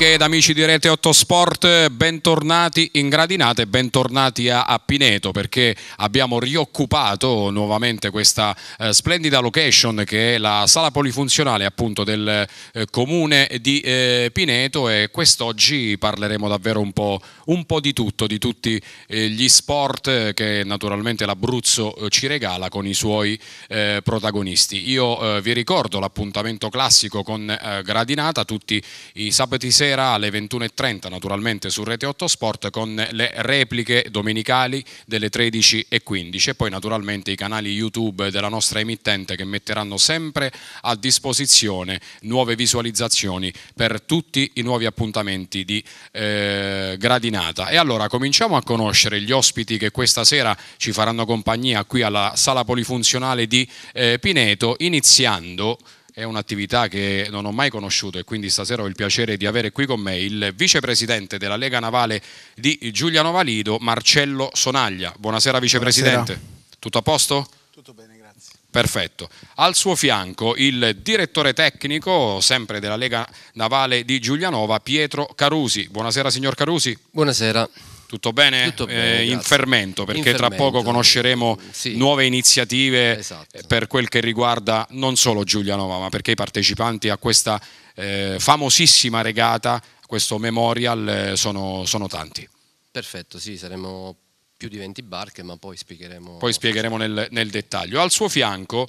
amiche ed amici di Rete 8 Sport, bentornati in Gradinate, bentornati a, a Pineto perché abbiamo rioccupato nuovamente questa eh, splendida location che è la sala polifunzionale appunto del eh, comune di eh, Pineto e quest'oggi parleremo davvero un po', un po', di tutto, di tutti eh, gli sport che naturalmente l'Abruzzo eh, ci regala con i suoi eh, protagonisti. Io vi ricordo l'appuntamento classico con Gradinata tutti i sabati sera sera alle 21.30 naturalmente su Rete 8 Sport con le repliche domenicali delle 13.15 e poi naturalmente i canali YouTube della nostra emittente che metteranno sempre a disposizione nuove visualizzazioni per tutti i nuovi appuntamenti di eh, gradinata. E allora cominciamo a conoscere gli ospiti che questa sera ci faranno compagnia qui alla sala polifunzionale di eh, Pineto iniziando è un'attività che non ho mai conosciuto e quindi stasera ho il piacere di avere qui con me il vicepresidente della Lega Navale di Giuliano Valido, Marcello Sonaglia. Buonasera vicepresidente, Buonasera. tutto a posto? Tutto bene, grazie. Perfetto. Al suo fianco il direttore tecnico, sempre della Lega Navale di Giulianova, Pietro Carusi. Buonasera signor Carusi. Buonasera. Tutto bene? Tutto eh, bene eh, in fermento, perché in tra poco conosceremo sì. nuove iniziative eh, esatto. per quel che riguarda non solo Giulianova, ma perché i partecipanti a questa eh, famosissima regata, a questo memorial, eh, sono, sono tanti. Perfetto, sì, saremo più di 20 barche, ma poi spiegheremo. Poi spiegheremo nel, nel, dettaglio. Al suo fianco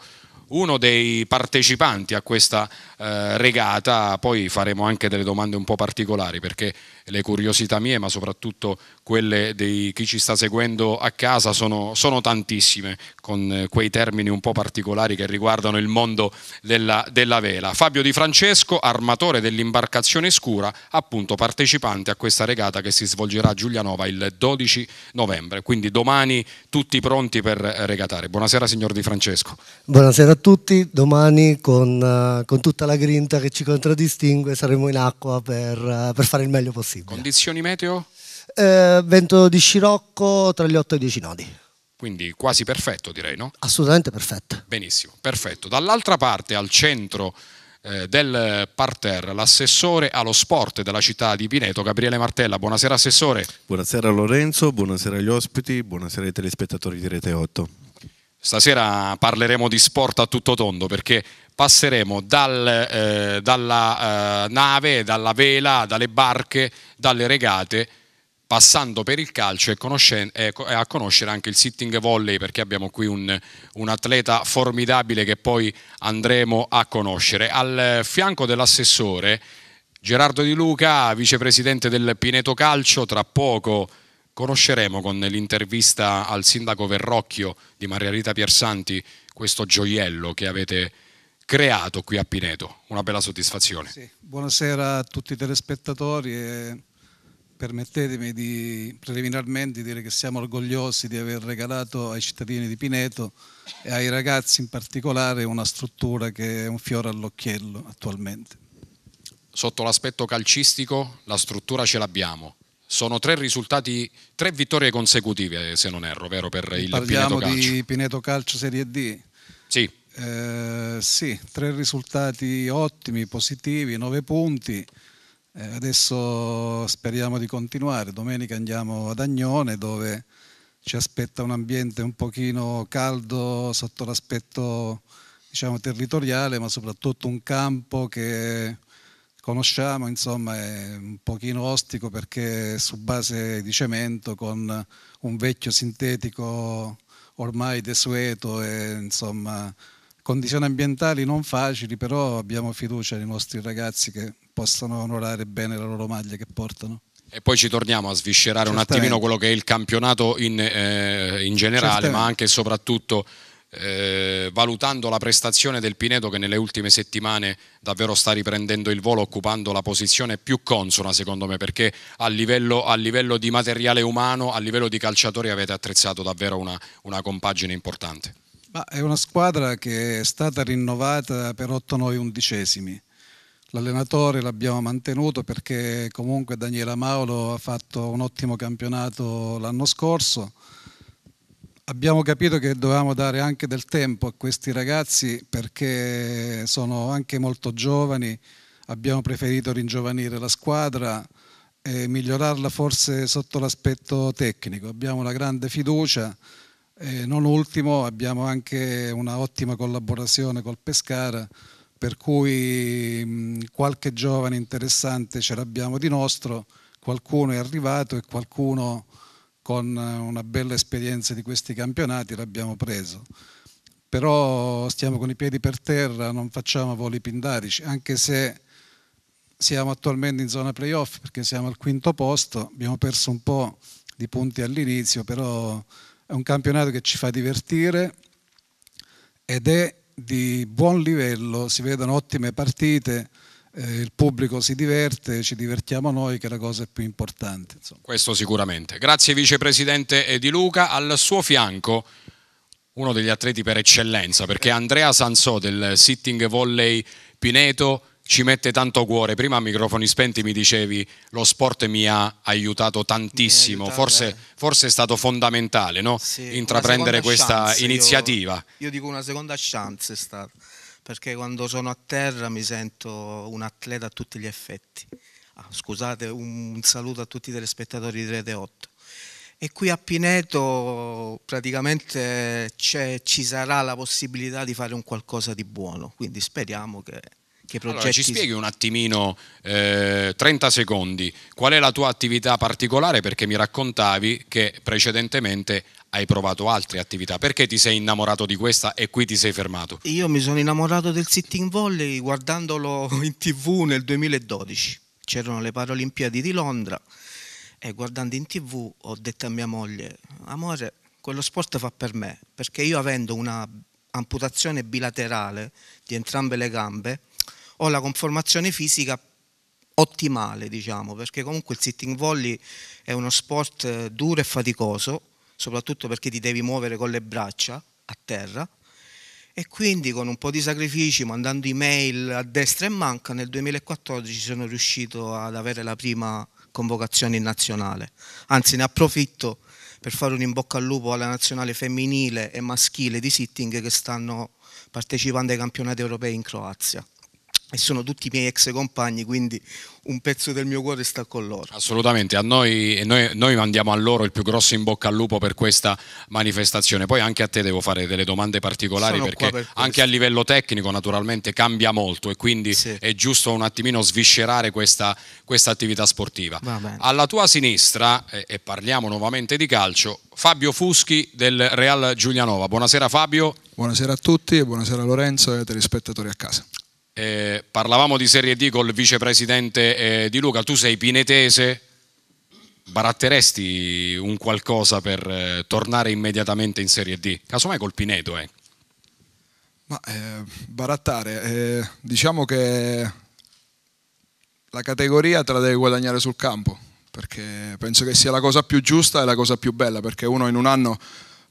uno dei partecipanti a questa eh, regata, poi faremo anche delle domande un po' particolari perché le curiosità mie, ma soprattutto quelle di chi ci sta seguendo a casa, sono, sono tantissime con eh, quei termini un po' particolari che riguardano il mondo della, della vela. Fabio Di Francesco, armatore dell'imbarcazione Scura, appunto partecipante a questa regata che si svolgerà a Giulianova il 12 novembre. Quindi domani tutti pronti per regatare. Buonasera signor Di Francesco. Buonasera a tutti tutti, domani con, eh, con, tutta la grinta che ci contraddistingue saremo in acqua per, eh, per fare il meglio possibile. Condizioni meteo? Eh, vento di scirocco tra gli 8 e i 10 nodi. Quindi quasi perfetto direi, no? Assolutamente perfetto. Benissimo, perfetto. Dall'altra parte, al centro eh, del parterre, l'assessore allo sport della città di Pineto, Gabriele Martella. Buonasera assessore. Buonasera Lorenzo, buonasera agli ospiti, buonasera ai telespettatori di Rete 8. Stasera parleremo di sport a tutto tondo perché passeremo dal, eh, dalla eh, nave, dalla vela, dalle barche, dalle regate, passando per il calcio e, eh, eh, a conoscere anche il sitting volley perché abbiamo qui un, un atleta formidabile che poi andremo a conoscere. Al fianco dell'assessore Gerardo Di Luca, vicepresidente del Pineto Calcio, tra poco Conosceremo con l'intervista al sindaco Verrocchio di Margherita Piersanti questo gioiello che avete creato qui a Pineto. Una bella soddisfazione. Sì, buonasera a tutti i telespettatori e permettetemi di preliminarmente dire che siamo orgogliosi di aver regalato ai cittadini di Pineto e ai ragazzi in particolare una struttura che è un fiore all'occhiello attualmente. Sotto l'aspetto calcistico la struttura ce l'abbiamo, sono tre risultati, tre vittorie consecutive, se non erro, vero, per il Parliamo Pineto Calcio. di Pineto Calcio Serie D. Sì. Eh, sì, tre risultati ottimi, positivi, nove punti. Eh, adesso speriamo di continuare. Domenica andiamo ad Agnone dove ci aspetta un ambiente un pochino caldo sotto l'aspetto diciamo, territoriale, ma soprattutto un campo che conosciamo, insomma, è un pochino ostico perché è su base di cemento con un vecchio sintetico ormai desueto e insomma condizioni ambientali non facili, però abbiamo fiducia nei nostri ragazzi che possano onorare bene la loro maglia che portano. E poi ci torniamo a sviscerare Certamente. un attimino quello che è il campionato in, eh, in generale, Certamente. ma anche e soprattutto eh, valutando la prestazione del Pineto che nelle ultime settimane davvero sta riprendendo il volo occupando la posizione più consona secondo me perché a livello, a livello di materiale umano, a livello di calciatori avete attrezzato davvero una, una compagine importante. Ma è una squadra che è stata rinnovata per 8-9 undicesimi. L'allenatore l'abbiamo mantenuto perché comunque Daniela Mauro ha fatto un ottimo campionato l'anno scorso Abbiamo capito che dovevamo dare anche del tempo a questi ragazzi perché sono anche molto giovani, abbiamo preferito ringiovanire la squadra e migliorarla forse sotto l'aspetto tecnico. Abbiamo una grande fiducia e non ultimo abbiamo anche una ottima collaborazione col Pescara per cui qualche giovane interessante ce l'abbiamo di nostro, qualcuno è arrivato e qualcuno con eh, una bella esperienza di questi campionati l'abbiamo preso. Però stiamo con i piedi per terra, non facciamo voli pindarici, anche se siamo attualmente in zona playoff perché siamo al quinto posto, abbiamo perso un po' di punti all'inizio, però è un campionato che ci fa divertire ed è di buon livello, si vedono ottime partite, eh, il pubblico si diverte, ci divertiamo noi, che è la cosa più importante. Insomma. Questo sicuramente. Grazie vicepresidente Di Luca. Al suo fianco uno degli atleti per eccellenza, perché eh. Andrea Sansò del sitting volley Pineto ci mette tanto cuore. Prima a microfoni spenti mi dicevi lo sport mi ha aiutato tantissimo, aiutato, forse, eh. forse, è stato fondamentale no? sì, intraprendere questa chance, iniziativa. Io, io, dico una seconda chance è stata perché quando sono a terra mi sento un atleta a tutti gli effetti. Ah, scusate, un saluto a tutti i telespettatori di Rete 8. E qui a Pineto praticamente ci sarà la possibilità di fare un qualcosa di buono, quindi speriamo che che progetti... Allora, ci spieghi un attimino, eh, 30 secondi, qual è la tua attività particolare? Perché mi raccontavi che precedentemente hai provato altre attività. Perché ti sei innamorato di questa e qui ti sei fermato? Io mi sono innamorato del sitting volley guardandolo in tv nel 2012. C'erano le Paralimpiadi di Londra e guardando in tv ho detto a mia moglie, amore, quello sport fa per me, perché io avendo una amputazione bilaterale di entrambe le gambe, ho la conformazione fisica ottimale, diciamo, perché comunque il sitting volley è uno sport eh, duro e faticoso, soprattutto perché ti devi muovere con le braccia a terra e quindi con un po' di sacrifici, mandando email a destra e manca, nel 2014 sono riuscito ad avere la prima convocazione in nazionale. Anzi, ne approfitto per fare un in bocca al lupo alla nazionale femminile e maschile di sitting che stanno partecipando ai campionati europei in Croazia e sono tutti i miei ex compagni, quindi un pezzo del mio cuore sta con loro. Assolutamente, a noi, noi, noi, mandiamo a loro il più grosso in bocca al lupo per questa manifestazione. Poi anche a te devo fare delle domande particolari sono perché per anche a livello tecnico naturalmente cambia molto e quindi sì. è giusto un attimino sviscerare questa, questa attività sportiva. Alla tua sinistra, e parliamo nuovamente di calcio, Fabio Fuschi del Real Giulianova. Buonasera Fabio. Buonasera a tutti e buonasera a Lorenzo e ai telespettatori a casa. Eh, parlavamo di Serie D col vicepresidente eh, Di Luca, tu sei pinetese, baratteresti un qualcosa per eh, tornare immediatamente in Serie D? Casomai col Pineto, eh. Ma, eh, barattare, eh, diciamo che la categoria te la devi guadagnare sul campo, perché penso che sia la cosa più giusta e la cosa più bella, perché uno in un anno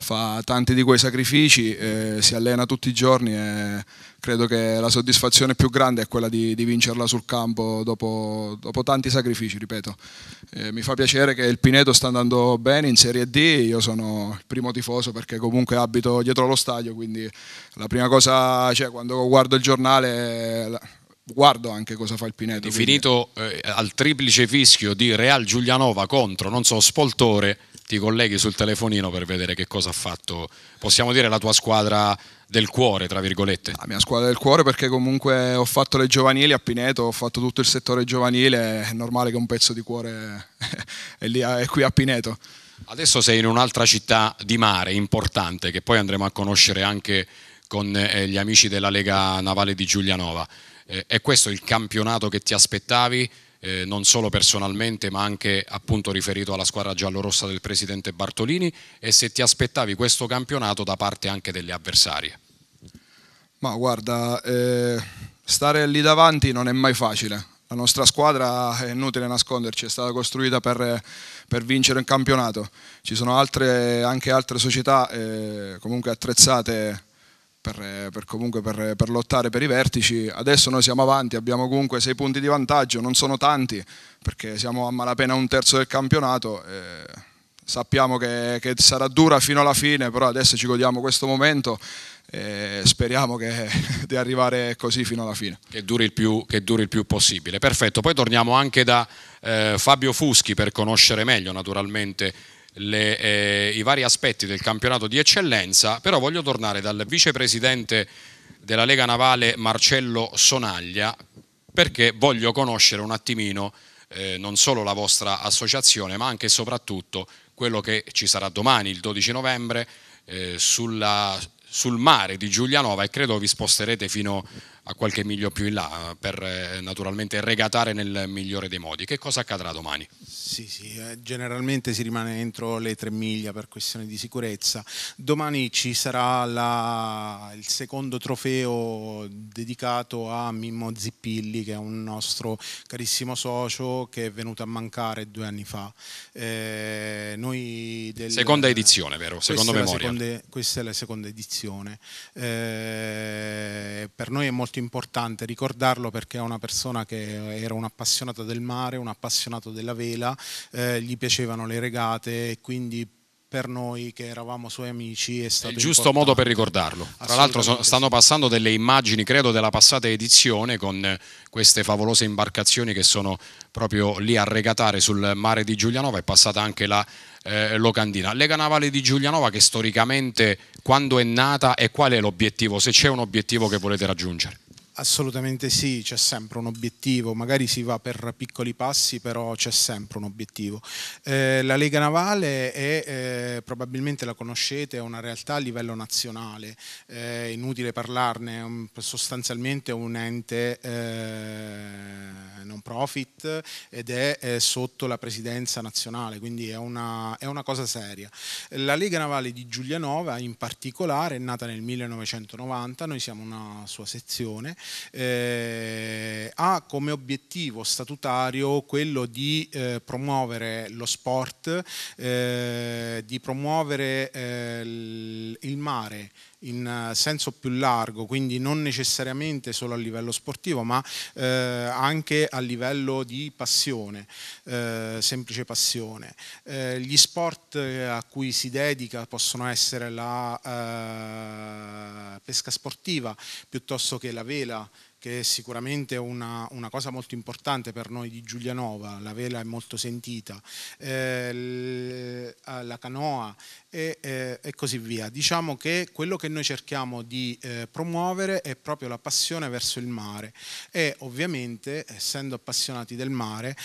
fa tanti di quei sacrifici, eh, si allena tutti i giorni e credo che la soddisfazione più grande è quella di, di vincerla sul campo dopo, dopo tanti sacrifici, ripeto. Eh, mi fa piacere che il Pineto sta andando bene in Serie D, io sono il primo tifoso perché comunque abito dietro lo stadio, quindi la prima cosa, cioè, quando guardo il giornale... La, guardo anche cosa fa il Pineto. Finito eh, al triplice fischio di Real Giulianova contro, non so, Spoltore, ti colleghi sul telefonino per vedere che cosa ha fatto, possiamo dire, la tua squadra del cuore, tra virgolette. La mia squadra del cuore perché comunque ho fatto le giovanili a Pineto, ho fatto tutto il settore giovanile, è normale che un pezzo di cuore è, lì, è qui a Pineto. Adesso sei in un'altra città di mare importante che poi andremo a conoscere anche con eh, gli amici della Lega Navale di Giulianova. Eh, è questo il campionato che ti aspettavi? eh, non solo personalmente ma anche appunto riferito alla squadra giallorossa del presidente Bartolini e se ti aspettavi questo campionato da parte anche delle avversarie. Ma guarda, eh, stare lì davanti non è mai facile. La nostra squadra eh, è inutile nasconderci, è stata costruita per, per vincere un campionato. Ci sono altre, anche altre società eh, comunque attrezzate per, per, comunque per, per, lottare per i vertici. Adesso noi siamo avanti, abbiamo comunque sei punti di vantaggio, non sono tanti perché siamo a malapena un terzo del campionato. Eh, sappiamo che, che, sarà dura fino alla fine, però adesso ci godiamo questo momento e speriamo che, di arrivare così fino alla fine. Che duri, più, che duri il più, possibile. Perfetto, poi torniamo anche da eh, Fabio Fuschi per conoscere meglio naturalmente le, eh, i vari aspetti del campionato di eccellenza, però voglio tornare dal vicepresidente della Lega Navale Marcello Sonaglia perché voglio conoscere un attimino eh, non solo la vostra associazione ma anche e soprattutto quello che ci sarà domani il 12 novembre eh, sulla, sul mare di Giulianova e credo vi sposterete fino a qualche miglio più in là per eh, naturalmente regatare nel migliore dei modi. Che cosa accadrà domani? Sì, sì, eh, generalmente si rimane entro le tre miglia per questioni di sicurezza. Domani ci sarà la, il secondo trofeo dedicato a Mimmo Zippilli che è un nostro carissimo socio che è venuto a mancare due anni fa. Eh, del, seconda edizione, vero? Secondo memoria. Seconde, questa è la seconda edizione. Eh, per noi è molto importante ricordarlo perché è una persona che era un appassionato del mare, un appassionato della vela, eh, gli piacevano le regate e quindi per noi che eravamo suoi amici è stato è il giusto importante. modo per ricordarlo. Tra l'altro so, stanno passando delle immagini, credo, della passata edizione con queste favolose imbarcazioni che sono proprio lì a regatare sul mare di Giulianova, è passata anche la eh, locandina. Lega Navale di Giulianova che storicamente quando è nata e qual è l'obiettivo, se c'è un obiettivo che volete raggiungere? Assolutamente sì, c'è sempre un obiettivo, magari si va per piccoli passi, però c'è sempre un obiettivo. Eh, la Lega Navale è, eh, probabilmente la conoscete, è una realtà a livello nazionale, eh, è inutile parlarne, è un, sostanzialmente un ente eh, non profit ed è, è, eh, sotto la presidenza nazionale, quindi è una, è una cosa seria. La Lega Navale di Giulianova in particolare è nata nel 1990, noi siamo una sua sezione, eh, ha come obiettivo statutario quello di eh, promuovere lo sport, eh, di promuovere eh, il mare, in eh, senso più largo, quindi non necessariamente solo a livello sportivo, ma eh, anche a livello di passione, eh, semplice passione. Eh, gli sport eh, a cui si dedica possono essere la eh, pesca sportiva piuttosto che la vela che è sicuramente una, una, cosa molto importante per noi di Giulianova, la vela è molto sentita, eh, la canoa e, eh, e, così via. Diciamo che quello che noi cerchiamo di eh, promuovere è proprio la passione verso il mare e ovviamente essendo appassionati del mare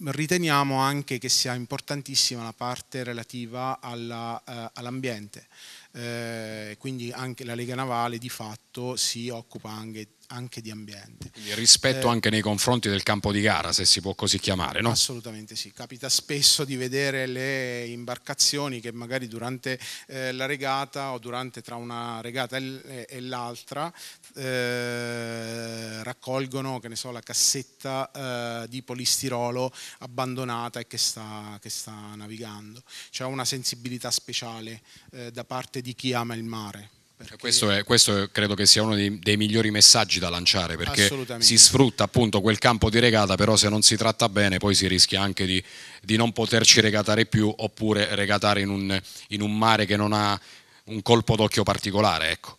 riteniamo anche che sia importantissima la parte relativa eh, all'ambiente. All eh, quindi anche la Lega Navale di fatto si occupa anche di anche di ambiente. Quindi rispetto eh, anche nei confronti del campo di gara, se si può così chiamare, no? Assolutamente sì, capita spesso di vedere le imbarcazioni che magari durante eh, la regata o durante tra una regata e, e l'altra eh, raccolgono, che ne so, la cassetta eh, di polistirolo abbandonata e che sta, che sta navigando. C'è una sensibilità speciale eh, da parte di chi ama il mare. Cioè, questo, è, questo, credo che sia uno dei, dei, migliori messaggi da lanciare perché si sfrutta appunto quel campo di regata, però se non si tratta bene poi si rischia anche di, di non poterci regatare più oppure regatare in un, in un mare che non ha un colpo d'occhio particolare. Ecco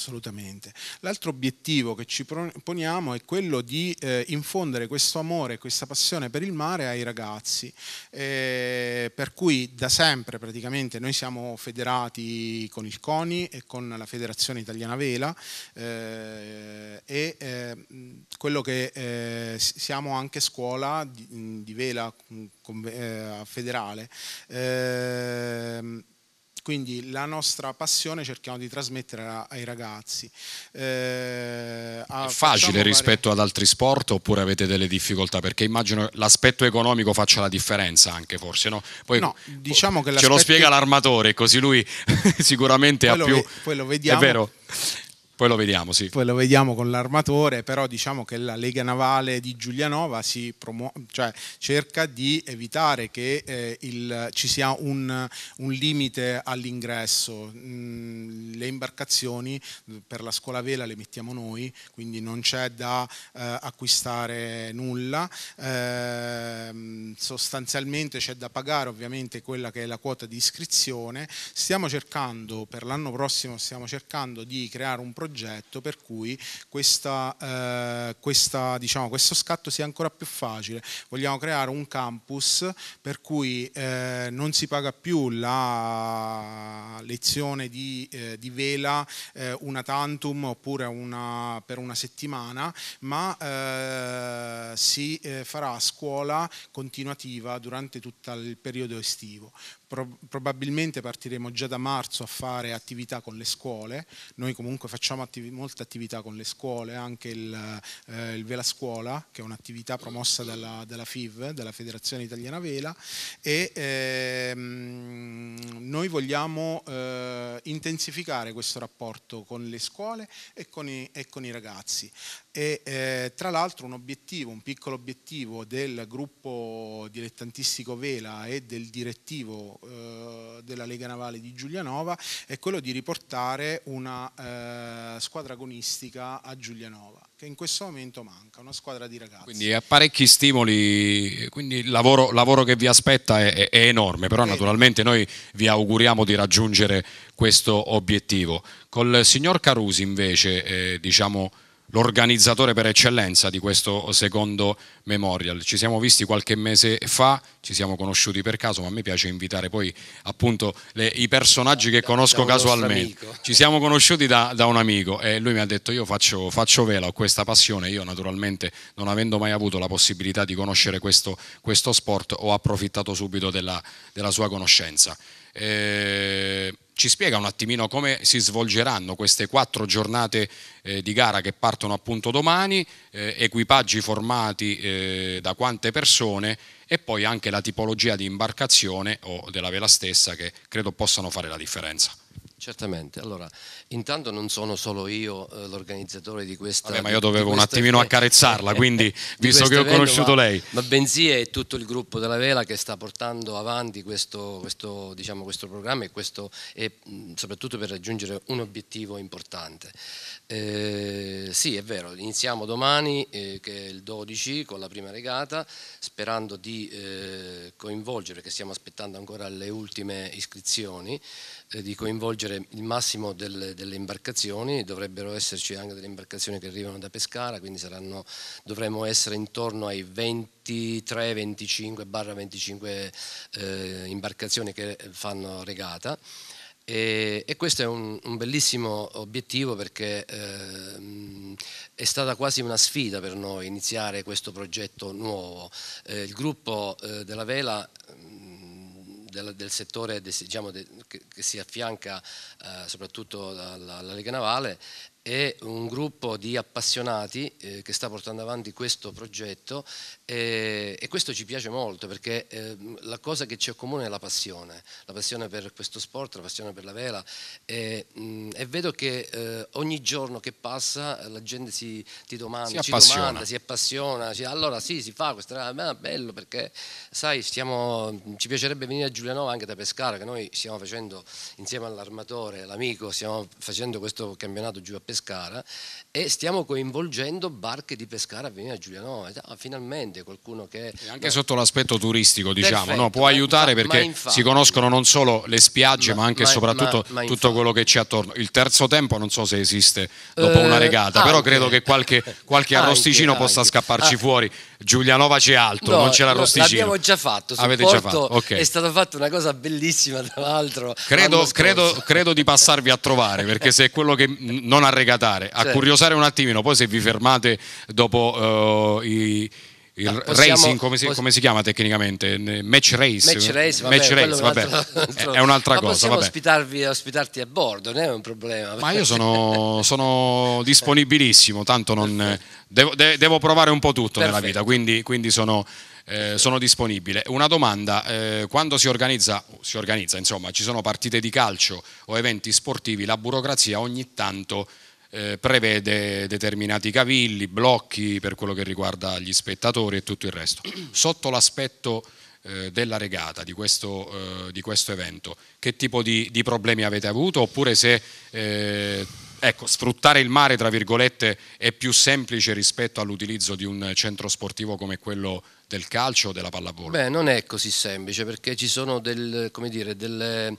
assolutamente. L'altro obiettivo che ci poniamo è quello di eh, infondere questo amore, questa passione per il mare ai ragazzi, eh, per cui da sempre praticamente noi siamo federati con il CONI e con la Federazione Italiana Vela eh, e eh, quello che eh, siamo anche scuola di, di vela eh, federale ehm, quindi la nostra passione cerchiamo di trasmettere ai ragazzi. Eh, a, è facile rispetto vari... ad altri sport oppure avete delle difficoltà? Perché immagino l'aspetto economico faccia la differenza anche forse, no? Poi no, diciamo che ce lo spiega l'armatore, così lui sicuramente quello ha più... Ve, quello vediamo. È vero. Poi lo vediamo, sì. Poi lo vediamo con l'armatore, però diciamo che la Lega Navale di Giulianova promu- cioè cerca di evitare che eh, il, ci sia un, un limite all'ingresso. Mm, le imbarcazioni mm, per la scuola vela le mettiamo noi, quindi non c'è da eh, acquistare nulla. Eh, sostanzialmente c'è da pagare ovviamente quella che è la quota di iscrizione. Stiamo cercando, per l'anno prossimo stiamo cercando di creare un progetto progetto per cui questa, eh, questa, diciamo, questo scatto sia ancora più facile. Vogliamo creare un campus per cui eh, non si paga più la lezione di, eh, di vela eh, una tantum oppure una, per una settimana, ma eh, si eh, farà scuola continuativa durante tutto il periodo estivo. Pro- probabilmente partiremo già da marzo a fare attività con le scuole, noi comunque facciamo attiv- molte attività con le scuole, anche il, eh, il Vela Scuola, che è un'attività promossa dalla, dalla FIV, dalla Federazione Italiana Vela, e ehm, noi vogliamo eh, intensificare questo rapporto con le scuole e con i, e con i ragazzi e eh, tra l'altro un obiettivo, un piccolo obiettivo del gruppo dilettantistico Vela e del direttivo eh, della Lega Navale di Giulianova è quello di riportare una eh, squadra agonistica a Giulianova, che in questo momento manca, una squadra di ragazzi. Quindi è parecchi stimoli, quindi il lavoro, lavoro che vi aspetta è, è enorme, però Bene. naturalmente noi vi auguriamo di raggiungere questo obiettivo. Col signor Carusi invece, eh, diciamo l'organizzatore per eccellenza di questo secondo memorial. Ci siamo visti qualche mese fa, ci siamo conosciuti per caso, ma a me piace invitare poi appunto le, i personaggi che conosco casualmente. Ci siamo conosciuti da, da, un amico e lui mi ha detto io faccio, faccio, vela, ho questa passione, io naturalmente non avendo mai avuto la possibilità di conoscere questo, questo sport ho approfittato subito della, della sua conoscenza. Eh, ci spiega un attimino come si svolgeranno queste quattro giornate eh, di gara che partono appunto domani, eh, equipaggi formati eh, da quante persone e poi anche la tipologia di imbarcazione o della vela stessa che credo possano fare la differenza. Certamente, allora intanto non sono solo io eh, l'organizzatore di questa... Vabbè, ma io dovevo un attimino evento, accarezzarla, quindi visto che ho conosciuto ma, lei... Ma bensì è tutto il gruppo della Vela che sta portando avanti questo, questo, diciamo, questo programma e questo è, soprattutto per raggiungere un obiettivo importante. Eh, sì, è vero, iniziamo domani, eh, che è il 12, con la prima regata, sperando di eh, coinvolgere, perché stiamo aspettando ancora le ultime iscrizioni, eh, di coinvolgere il massimo del, delle imbarcazioni, dovrebbero esserci anche delle imbarcazioni che arrivano da Pescara, quindi saranno, dovremmo essere intorno ai 23, 25, 25 imbarcazioni che fanno regata. E, e, questo è un, un bellissimo obiettivo perché eh, è stata quasi una sfida per noi iniziare questo progetto nuovo. Eh, il gruppo eh, della Vela ehm, del, del, settore diciamo, de, che, che, si affianca eh, soprattutto alla, alla Lega Navale è un gruppo di appassionati eh, che sta portando avanti questo progetto eh, e, questo ci piace molto perché ehm, la cosa che ci accomuna è la passione, la passione per questo sport, la passione per la vela e, mm, e vedo che eh, ogni giorno che passa eh, la gente si, ti domanda, si domanda, si appassiona, si, allora sì si fa questa è bello perché sai stiamo, mm, ci piacerebbe venire a Giulianova anche da Pescara che noi stiamo facendo insieme all'armatore, l'amico, stiamo facendo questo campionato giù a Pescara e stiamo coinvolgendo barche di Pescara a Venere Giulianova. Eh, ah, finalmente qualcuno che... E anche no. sotto l'aspetto turistico, diciamo, Perfetto, no, può aiutare infatti, perché infatti, si conoscono non solo le spiagge, ma, ma anche e soprattutto ma, ma tutto quello che c'è attorno. Il terzo tempo non so se esiste dopo eh, una regata, anche, però credo che qualche, qualche arrosticino anche, possa anche. scapparci ah. fuori. Giulianova c'è altro, no, non c'è l'arrosticino. L'abbiamo già fatto, Avete già fatto. Okay. è stata fatta una cosa bellissima tra l'altro. Credo, credo, credo, di passarvi a trovare, perché se è quello che non a regatare, a curiosità riposare un attimino, poi se vi fermate dopo uh, i il no, ah, possiamo, racing, come si, come si, chiama tecnicamente? Match race. Match race, vabbè, match race, vabbè. Un altro, è un'altra Ma cosa. Possiamo ospitarti a bordo, non è un problema. Ma io sono, sono disponibilissimo, tanto non, devo, de, devo, provare un po' tutto Perfetto. nella vita, quindi, quindi sono, eh, sono, disponibile. Una domanda, eh, quando si organizza, si organizza, insomma, ci sono partite di calcio o eventi sportivi, la burocrazia ogni tanto eh, prevede determinati cavilli, blocchi per quello che riguarda gli spettatori e tutto il resto. Sotto l'aspetto eh, della regata, di questo, eh, di questo, evento, che tipo di, di, problemi avete avuto oppure se eh, ecco, sfruttare il mare tra virgolette è più semplice rispetto all'utilizzo di un centro sportivo come quello del calcio o della pallavolo? Beh, non è così semplice perché ci sono del, come dire, delle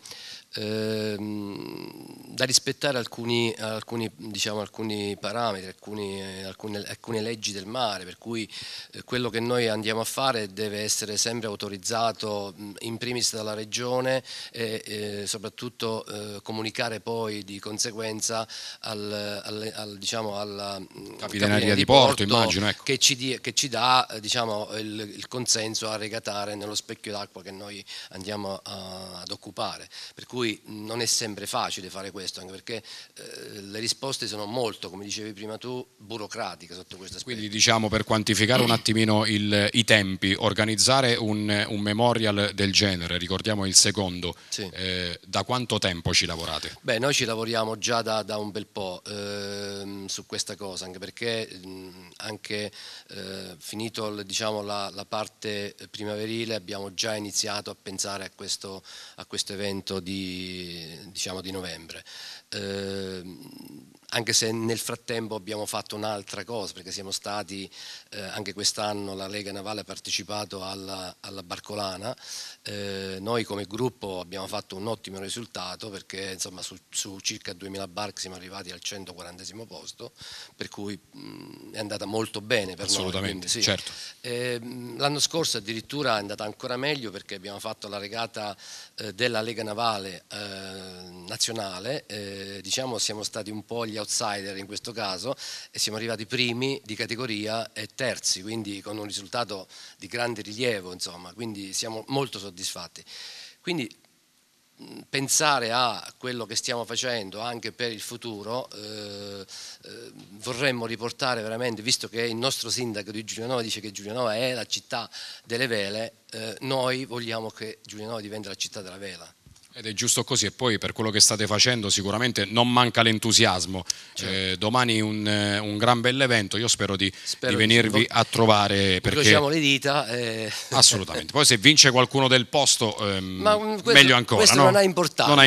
ehm, da rispettare alcuni, alcuni, diciamo, alcuni parametri, alcuni, alcune, alcune, leggi del mare, per cui eh, quello che noi andiamo a fare deve essere sempre autorizzato in primis dalla regione e eh, soprattutto eh, comunicare poi di conseguenza al, al, al, diciamo, alla capitaneria di porto, porto immagino, ecco. che, ci di, che, ci dà diciamo, il, il, consenso a regatare nello specchio d'acqua che noi andiamo a, ad occupare. Per cui cui non è sempre facile fare questo, anche perché eh, le risposte sono molto, come dicevi prima tu, burocratiche sotto questo aspetto. Quindi diciamo per quantificare un attimino il, i tempi, organizzare un, un, memorial del genere, ricordiamo il secondo, sì. eh, da quanto tempo ci lavorate? Beh, noi ci lavoriamo già da, da un bel po' eh, su questa cosa, anche perché anche eh, finito diciamo, la, la parte primaverile abbiamo già iniziato a pensare a questo, a questo evento di diciamo, di novembre. Eh, anche se nel frattempo abbiamo fatto un'altra cosa, perché siamo stati, eh, anche quest'anno la Lega Navale ha partecipato alla, alla Barcolana, eh, noi come gruppo abbiamo fatto un ottimo risultato perché insomma, su, su, circa 2000 barche siamo arrivati al 140 posto, per cui mh, mm, è andata molto bene per Assolutamente, noi. Assolutamente, sì. certo. Eh, l'anno scorso addirittura è andata ancora meglio perché abbiamo fatto la regata eh, della Lega Navale eh, nazionale, eh, diciamo siamo stati un po' gli outsider in questo caso e siamo arrivati primi di categoria e terzi, quindi con un risultato di grande rilievo, insomma, quindi siamo molto soddisfatti. Quindi pensare a quello che stiamo facendo anche per il futuro, eh, eh, vorremmo riportare veramente, visto che il nostro sindaco di Giulianova dice che Giulianova è la città delle vele, eh, noi vogliamo che Giulianova diventi la città della vela. Ed è giusto così e poi per quello che state facendo sicuramente non manca l'entusiasmo. Certo. Eh, domani un, eh, un, gran bell'evento, io spero di, spero di venirvi di... a trovare. Perché... le dita. Eh... Assolutamente, poi se vince qualcuno del posto ehm, mm, questo, meglio ancora. Questo no? non, ha non ha importanza. Non ha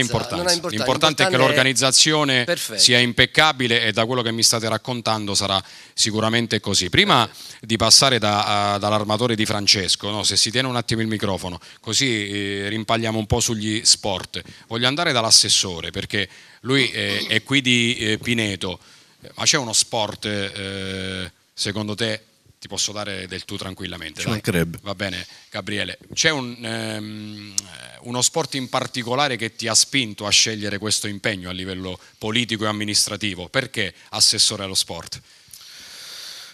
importanza. L'importante è che l'organizzazione è... sia impeccabile e da quello che mi state raccontando sarà sicuramente così. Prima eh. di passare da, a, dall'armatore di Francesco, no? se si tiene un attimo il microfono, così eh, rimpagliamo un po' sugli sport sport, voglio andare dall'assessore perché lui è, eh, è qui di eh, Pineto, ma c'è uno sport eh, secondo te ti posso dare del tu tranquillamente. Ci mancherebbe. Va bene, Gabriele. C'è un, ehm, uno sport in particolare che ti ha spinto a scegliere questo impegno a livello politico e amministrativo. Perché assessore allo sport?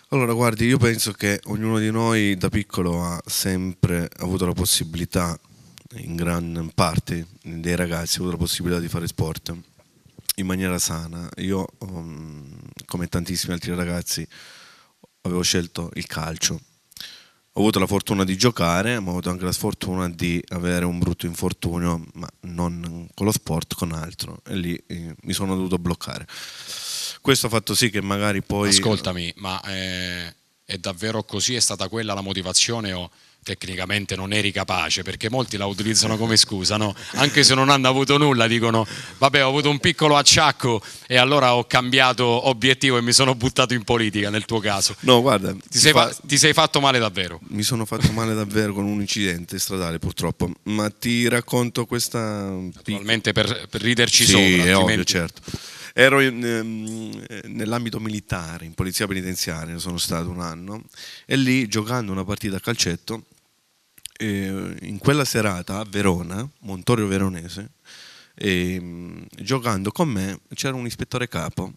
Allora, guardi, io penso che ognuno di noi da piccolo ha sempre avuto la possibilità in gran parte dei ragazzi ha avuto la possibilità di fare sport in maniera sana. Io, um, come tantissimi altri ragazzi, avevo scelto il calcio. Ho avuto la fortuna di giocare, ma ho avuto anche la sfortuna di avere un brutto infortunio, ma non con lo sport, con altro. E lì eh, mi sono dovuto bloccare. Questo ha fatto sì che magari poi... Ascoltami, ma eh, è davvero così, è stata quella la motivazione o tecnicamente non eri capace, perché molti la utilizzano come scusa, no? anche se non hanno avuto nulla, dicono vabbè ho avuto un piccolo acciacco e allora ho cambiato obiettivo e mi sono buttato in politica nel tuo caso. No, guarda, ti, sei, fa... ti sei, fatto male davvero. Mi sono fatto male davvero con un incidente stradale purtroppo, ma ti racconto questa... Naturalmente per, per riderci sì, sopra. Sì, è altrimenti... ovvio, certo ero in, ehm, eh, nell'ambito militare, in polizia penitenziaria, sono stato un anno, e lì giocando una partita a calcetto, eh, in quella serata a Verona, Montorio Veronese, e, ehm, giocando con me c'era un ispettore capo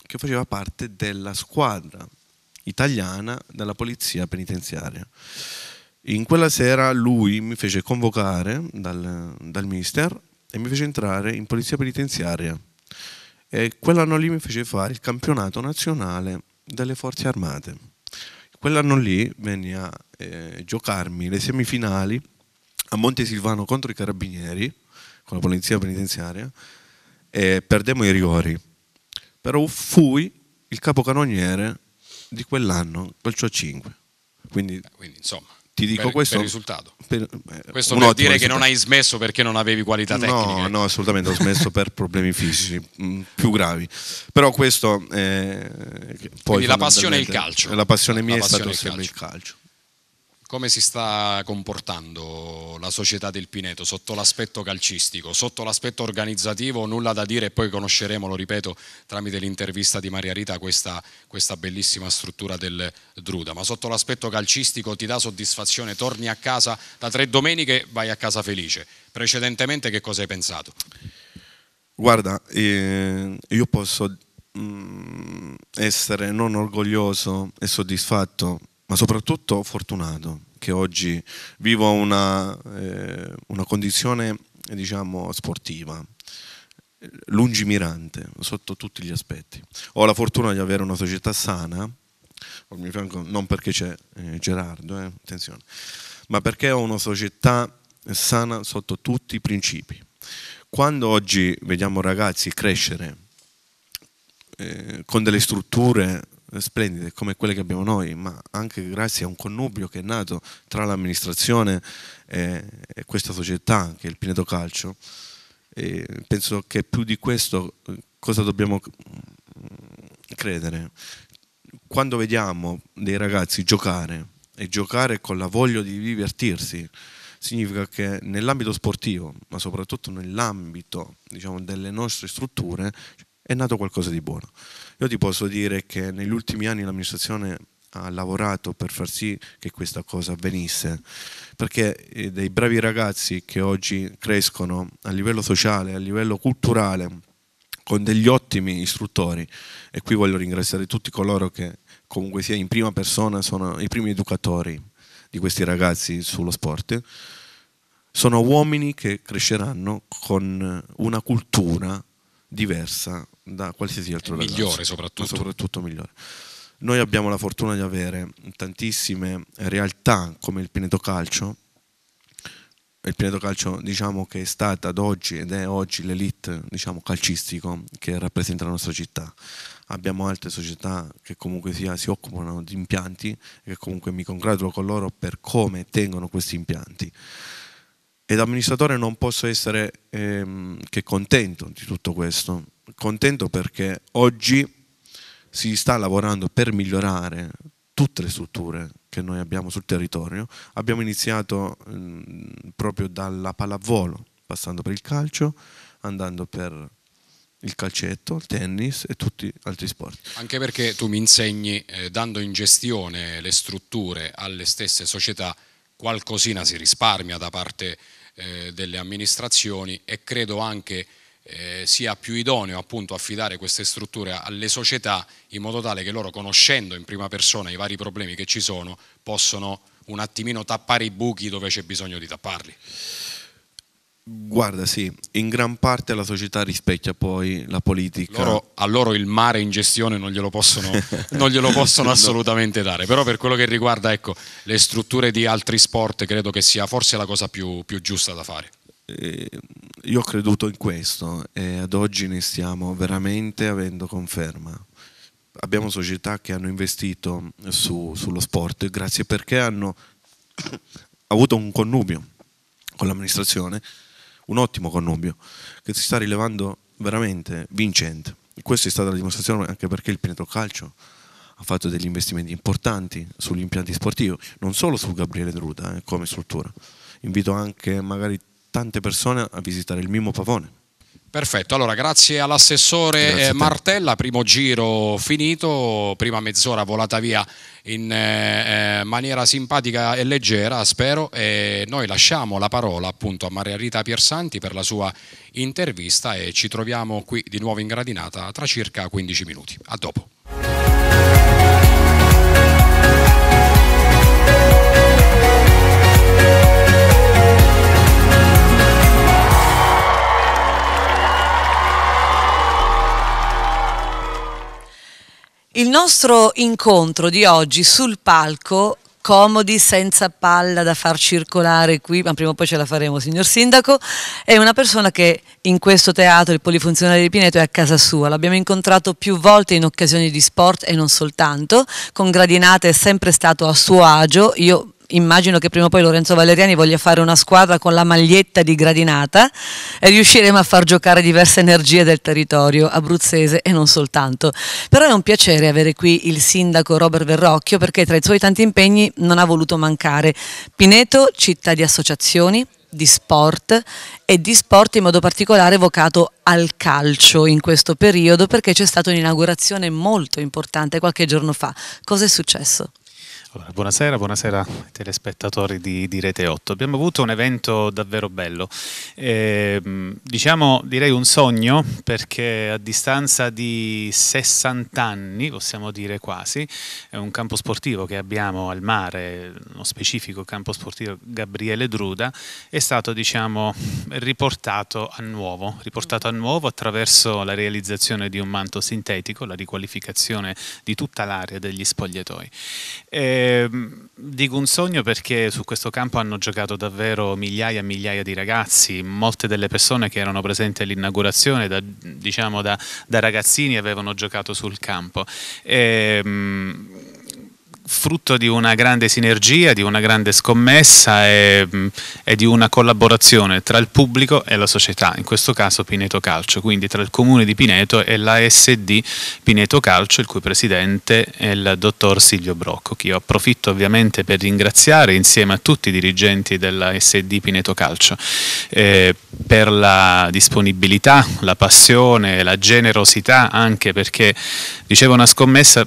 che faceva parte della squadra italiana della polizia penitenziaria. In quella sera lui mi fece convocare dal, dal mister e mi fece entrare in polizia penitenziaria e quell'anno lì mi fece fare il campionato nazionale delle forze armate. Quell'anno lì venne a eh, giocarmi le semifinali a Montesilvano contro i carabinieri, con la polizia penitenziaria, e perdemmo i rigori. Però fui il capocannoniere di quell'anno, col CIO 5. Quindi, Quindi insomma ti dico per, questo. Per risultato. Per, beh, questo vuol dire che non hai smesso perché non avevi qualità tecnica. No, no, assolutamente ho smesso per problemi fisici mm, più gravi. Però questo. Eh, poi Quindi la passione è il calcio. La passione mia la è stata sempre il calcio come si sta comportando la società del Pineto sotto l'aspetto calcistico, sotto l'aspetto organizzativo, nulla da dire e poi conosceremo, lo ripeto, tramite l'intervista di Maria Rita questa, questa bellissima struttura del Druda, ma sotto l'aspetto calcistico ti dà soddisfazione, torni a casa da tre domeniche, vai a casa felice. Precedentemente che cosa hai pensato? Guarda, eh, io posso mm, essere non orgoglioso e soddisfatto ma soprattutto fortunato che oggi vivo una, eh, una condizione diciamo, sportiva lungimirante sotto tutti gli aspetti. Ho la fortuna di avere una società sana, al mio fianco non perché c'è eh, Gerardo, eh, attenzione, ma perché ho una società sana sotto tutti i principi. Quando oggi vediamo ragazzi crescere eh, con delle strutture splendide come quelle che abbiamo noi, ma anche grazie a un connubio che è nato tra l'amministrazione e, questa società che è il Pineto Calcio. E penso che più di questo cosa dobbiamo mm, credere? Quando vediamo dei ragazzi giocare e giocare con la voglia di divertirsi, significa che nell'ambito sportivo, ma soprattutto nell'ambito diciamo, delle nostre strutture, è nato qualcosa di buono. Io ti posso dire che negli ultimi anni l'amministrazione ha lavorato per far sì che questa cosa avvenisse, perché eh, dei bravi ragazzi che oggi crescono a livello sociale, a livello culturale, con degli ottimi istruttori, e qui voglio ringraziare tutti coloro che comunque sia in prima persona sono i primi educatori di questi ragazzi sullo sport, sono uomini che cresceranno con una cultura diversa da qualsiasi altro ragazzo. Migliore soprattutto. soprattutto migliore. Noi abbiamo la fortuna di avere tantissime realtà come il Pineto Calcio. Il Pineto Calcio diciamo che è stata ad oggi ed è oggi l'elite diciamo, calcistico che rappresenta la nostra città. Abbiamo altre società che comunque sia, si occupano di impianti e che comunque mi congratulo con loro per come tengono questi impianti. Ed amministratore non posso essere ehm, che contento di tutto questo. Contento perché oggi si sta lavorando per migliorare tutte le strutture che noi abbiamo sul territorio. Abbiamo iniziato mh, ehm, proprio dalla pallavolo, passando per il calcio, andando per il calcetto, il tennis e tutti gli altri sport. Anche perché tu mi insegni, eh, dando in gestione le strutture alle stesse società, qualcosina si risparmia da parte eh, delle amministrazioni e credo anche eh, sia più idoneo appunto affidare queste strutture alle società in modo tale che loro conoscendo in prima persona i vari problemi che ci sono possono un attimino tappare i buchi dove c'è bisogno di tapparli. Guarda, sì, in gran parte la società rispecchia poi la politica. Loro, a loro il mare in gestione non glielo possono, non glielo possono assolutamente no. dare, però per quello che riguarda ecco, le strutture di altri sport credo che sia forse la cosa più, più giusta da fare. Eh, io ho creduto in questo e ad oggi ne stiamo veramente avendo conferma. Abbiamo società che hanno investito su, sullo sport grazie perché hanno avuto un connubio con l'amministrazione un ottimo connubio che si sta rilevando veramente vincente. E questa è stata la dimostrazione anche perché il Pietro Calcio ha fatto degli investimenti importanti sugli impianti sportivi, non solo su Gabriele Druda eh, come struttura. Invito anche magari tante persone a visitare il Mimmo Pavone Perfetto, allora grazie all'assessore grazie eh, Martella, primo giro finito, prima mezz'ora volata via in eh, eh, maniera simpatica e leggera, spero, e noi lasciamo la parola appunto a Maria Rita Piersanti per la sua intervista e ci troviamo qui di nuovo in gradinata tra circa 15 minuti. A dopo. Il nostro incontro di oggi sul palco comodi senza palla da far circolare qui, ma prima o poi ce la faremo, signor Sindaco. È una persona che in questo teatro, il polifunzionale di Pineto, è a casa sua. L'abbiamo incontrato più volte in occasioni di sport e non soltanto. Con Gradinate è sempre stato a suo agio. Io immagino che prima o poi Lorenzo Valeriani voglia fare una squadra con la maglietta di gradinata e riusciremo a far giocare diverse energie del territorio abruzzese e non soltanto. Però è un piacere avere qui il sindaco Robert Verrocchio perché tra i suoi tanti impegni non ha voluto mancare. Pineto, città di associazioni, di sport e di sport in modo particolare evocato al calcio in questo periodo perché c'è stata un'inaugurazione molto importante qualche giorno fa. Cosa è successo? Allora, buonasera, buonasera telespettatori di, di, Rete 8. Abbiamo avuto un evento davvero bello, eh, diciamo direi un sogno perché a distanza di 60 anni, possiamo dire quasi, è un campo sportivo che abbiamo al mare, uno specifico campo sportivo Gabriele Druda, è stato diciamo, riportato a nuovo, riportato a nuovo attraverso la realizzazione di un manto sintetico, la riqualificazione di tutta l'area degli spogliatoi. Eh, Ehm, dico un sogno perché su questo campo hanno giocato davvero migliaia e migliaia di ragazzi, molte delle persone che erano presenti all'inaugurazione, da, diciamo da, da, ragazzini, avevano giocato sul campo. E, ehm, frutto di una grande sinergia, di una grande scommessa e, mm, e, di una collaborazione tra il pubblico e la società, in questo caso Pineto Calcio, quindi tra il comune di Pineto e l'ASD Pineto Calcio, il cui presidente è il dottor Silvio Brocco, che io approfitto ovviamente per ringraziare insieme a tutti i dirigenti dell'ASD Pineto Calcio eh, per la disponibilità, la passione, la generosità, anche perché dicevo una scommessa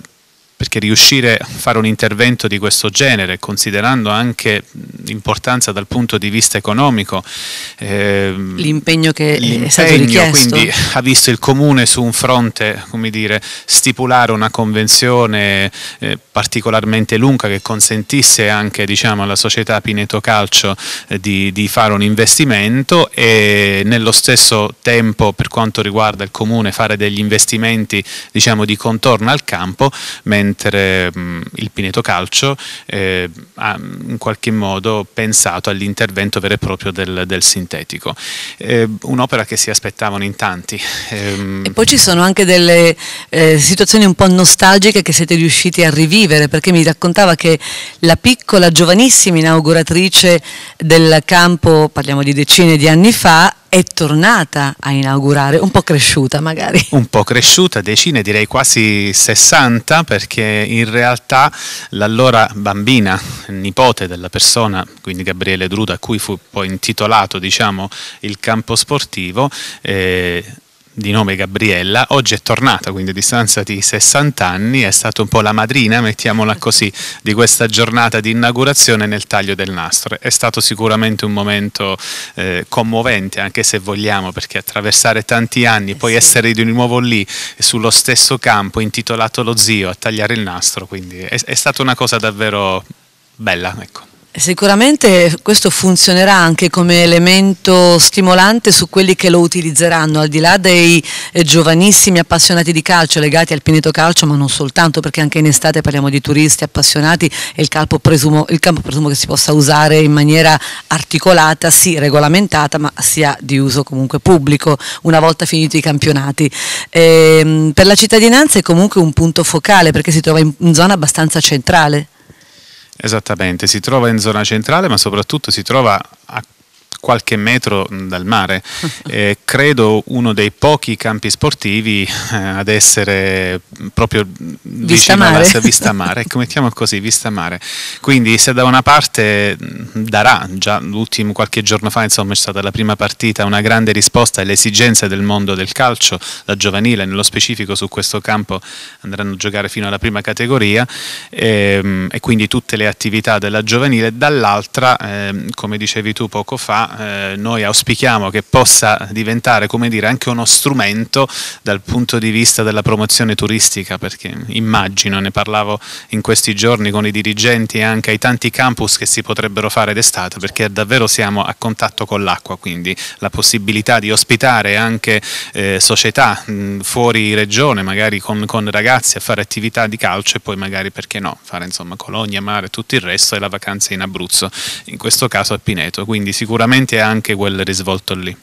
perché riuscire a fare un intervento di questo genere, considerando anche l'importanza dal punto di vista economico, ehm, l'impegno che l'impegno, è stato richiesto. quindi ha visto il comune su un fronte, come dire, stipulare una convenzione eh, particolarmente lunga che consentisse anche diciamo, alla società Pineto Calcio eh, di, di fare un investimento e nello stesso tempo per quanto riguarda il comune fare degli investimenti diciamo, di contorno al campo, mentre mentre mh, mm, il Pineto Calcio eh, ha in qualche modo pensato all'intervento vero e proprio del, del sintetico. Eh, un'opera che si aspettavano in tanti. Ehm... E poi ci sono anche delle eh, situazioni un po' nostalgiche che siete riusciti a rivivere, perché mi raccontava che la piccola, giovanissima inauguratrice del campo, parliamo di decine di anni fa, è tornata a inaugurare, un po' cresciuta magari. Un po' cresciuta, decine, direi quasi 60, perché in realtà l'allora bambina, nipote della persona, quindi Gabriele Druda, a cui fu poi intitolato diciamo, il campo sportivo, eh, di nome Gabriella, oggi è tornata, quindi a distanza di 60 anni, è stata un po' la madrina, mettiamola così, di questa giornata di inaugurazione nel taglio del nastro. È stato sicuramente un momento eh, commovente, anche se vogliamo, perché attraversare tanti anni, eh poi sì. essere di nuovo lì, sullo stesso campo, intitolato lo zio, a tagliare il nastro, quindi è, è stata una cosa davvero bella. Ecco. Sicuramente questo funzionerà anche come elemento stimolante su quelli che lo utilizzeranno, al di là dei eh, giovanissimi appassionati di calcio legati al Pineto calcio, ma non soltanto, perché anche in estate parliamo di turisti appassionati e il campo presumo, il campo presumo che si possa usare in maniera articolata, sì regolamentata, ma sia di uso comunque pubblico una volta finiti i campionati. E, ehm, per la cittadinanza è comunque un punto focale perché si trova in zona abbastanza centrale. Esattamente, si trova in zona centrale ma soprattutto si trova a qualche metro mm, dal mare. Eh, credo uno dei pochi campi sportivi eh, ad essere proprio mm, vista mare. alla vista mare, mettiamo così, vista mare. Quindi se da una parte mm, darà, già l'ultimo qualche giorno fa insomma è stata la prima partita, una grande risposta alle esigenze del mondo del calcio, la giovanile nello specifico su questo campo andranno a giocare fino alla prima categoria ehm, e quindi tutte le attività della giovanile, dall'altra, ehm, come dicevi tu poco fa, eh, noi auspichiamo che possa diventare come dire, anche uno strumento dal punto di vista della promozione turistica, perché immagino, ne parlavo in questi giorni con i dirigenti e anche ai tanti campus che si potrebbero fare d'estate, perché davvero siamo a contatto con l'acqua, quindi la possibilità di ospitare anche eh, società mh, fuori regione, magari con, con ragazzi a fare attività di calcio e poi magari perché no, fare insomma colonia, mare, tutto il resto e la vacanza in Abruzzo, in questo caso a Pineto, quindi sicuramente sicuramente anche quel risvolto lì.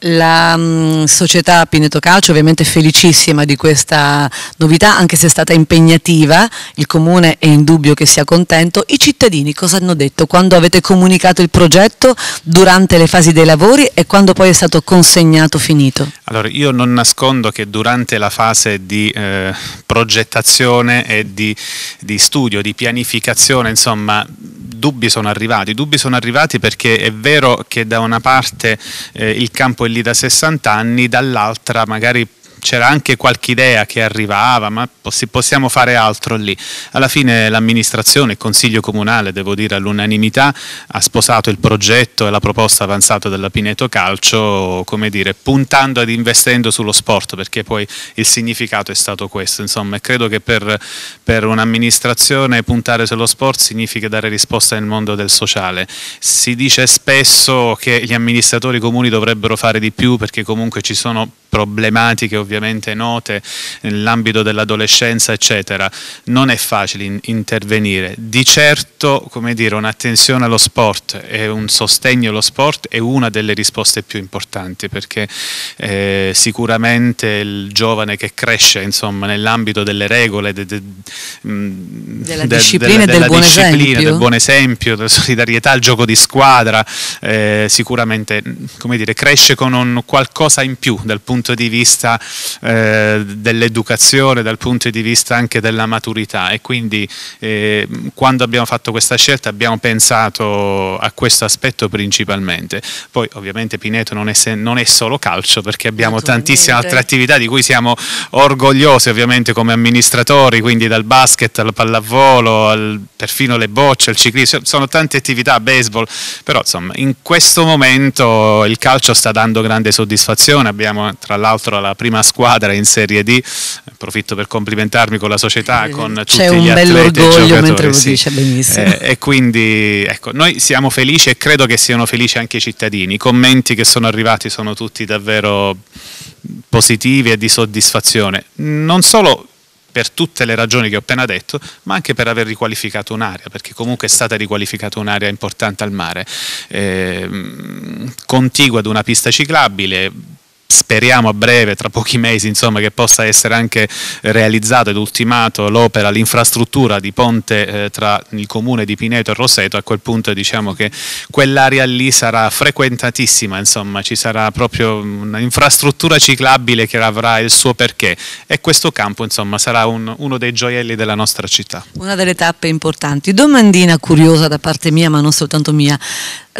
La mm, società Pineto Calcio ovviamente è felicissima di questa novità, anche se è stata impegnativa, il comune è in dubbio che sia contento. I cittadini cosa hanno detto quando avete comunicato il progetto durante le fasi dei lavori e quando poi è stato consegnato finito? Allora, io non nascondo che durante la fase di eh, progettazione e di, di studio, di pianificazione, insomma, dubbi sono arrivati. Dubbi sono arrivati perché è vero che da una parte eh, il campo campo è lì da 60 anni, dall'altra magari c'era anche qualche idea che arrivava, ma possiamo fare altro lì. Alla fine l'amministrazione, il Consiglio Comunale, devo dire all'unanimità, ha sposato il progetto e la proposta avanzata della Pineto Calcio, come dire, puntando ed investendo sullo sport, perché poi il significato è stato questo. Insomma, credo che per, per un'amministrazione puntare sullo sport significa dare risposta nel mondo del sociale. Si dice spesso che gli amministratori comuni dovrebbero fare di più perché comunque ci sono problematiche ovviamente ovviamente note nell'ambito dell'adolescenza, eccetera, non è facile in intervenire. Di certo, come dire, un'attenzione allo sport e un sostegno allo sport è una delle risposte più importanti perché eh, sicuramente il giovane che cresce nell'ambito delle regole, de, de, mm, della disciplina, della, del, buon del, buon esempio, della solidarietà, il gioco di squadra, eh, sicuramente mm, dire, cresce con un qualcosa in più dal punto di vista eh, dell'educazione, dal punto di vista anche della maturità e quindi eh, quando abbiamo fatto questa scelta abbiamo pensato a questo aspetto principalmente. Poi ovviamente Pineto non è, se, non è solo calcio perché abbiamo tantissime altre attività di cui siamo orgogliosi ovviamente come amministratori, quindi dal basket al pallavolo, al, perfino le bocce, al ciclismo, sono tante attività, baseball, però insomma in questo momento il calcio sta dando grande soddisfazione, abbiamo tra l'altro la prima squadra in Serie D. Approfitto per complimentarmi con la società, eh, con C'è tutti gli atleti e giocatori. Mentre lo dice benissimo. Eh, e quindi ecco, noi siamo felici e credo che siano felici anche i cittadini. I commenti che sono arrivati sono tutti davvero positivi e di soddisfazione. Non solo per tutte le ragioni che ho appena detto, ma anche per aver riqualificato un'area, perché comunque è stata riqualificata un'area importante al mare, eh, contigua ad una pista ciclabile, speriamo a breve, tra pochi mesi, insomma, che possa essere anche realizzato ed ultimato l'opera, l'infrastruttura di ponte eh, tra il comune di Pineto e Roseto, a quel punto diciamo che quell'area lì sarà frequentatissima, insomma, ci sarà proprio un'infrastruttura ciclabile che avrà il suo perché e questo campo, insomma, sarà un, uno dei gioielli della nostra città. Una delle tappe importanti. Domandina curiosa da parte mia, ma non soltanto mia,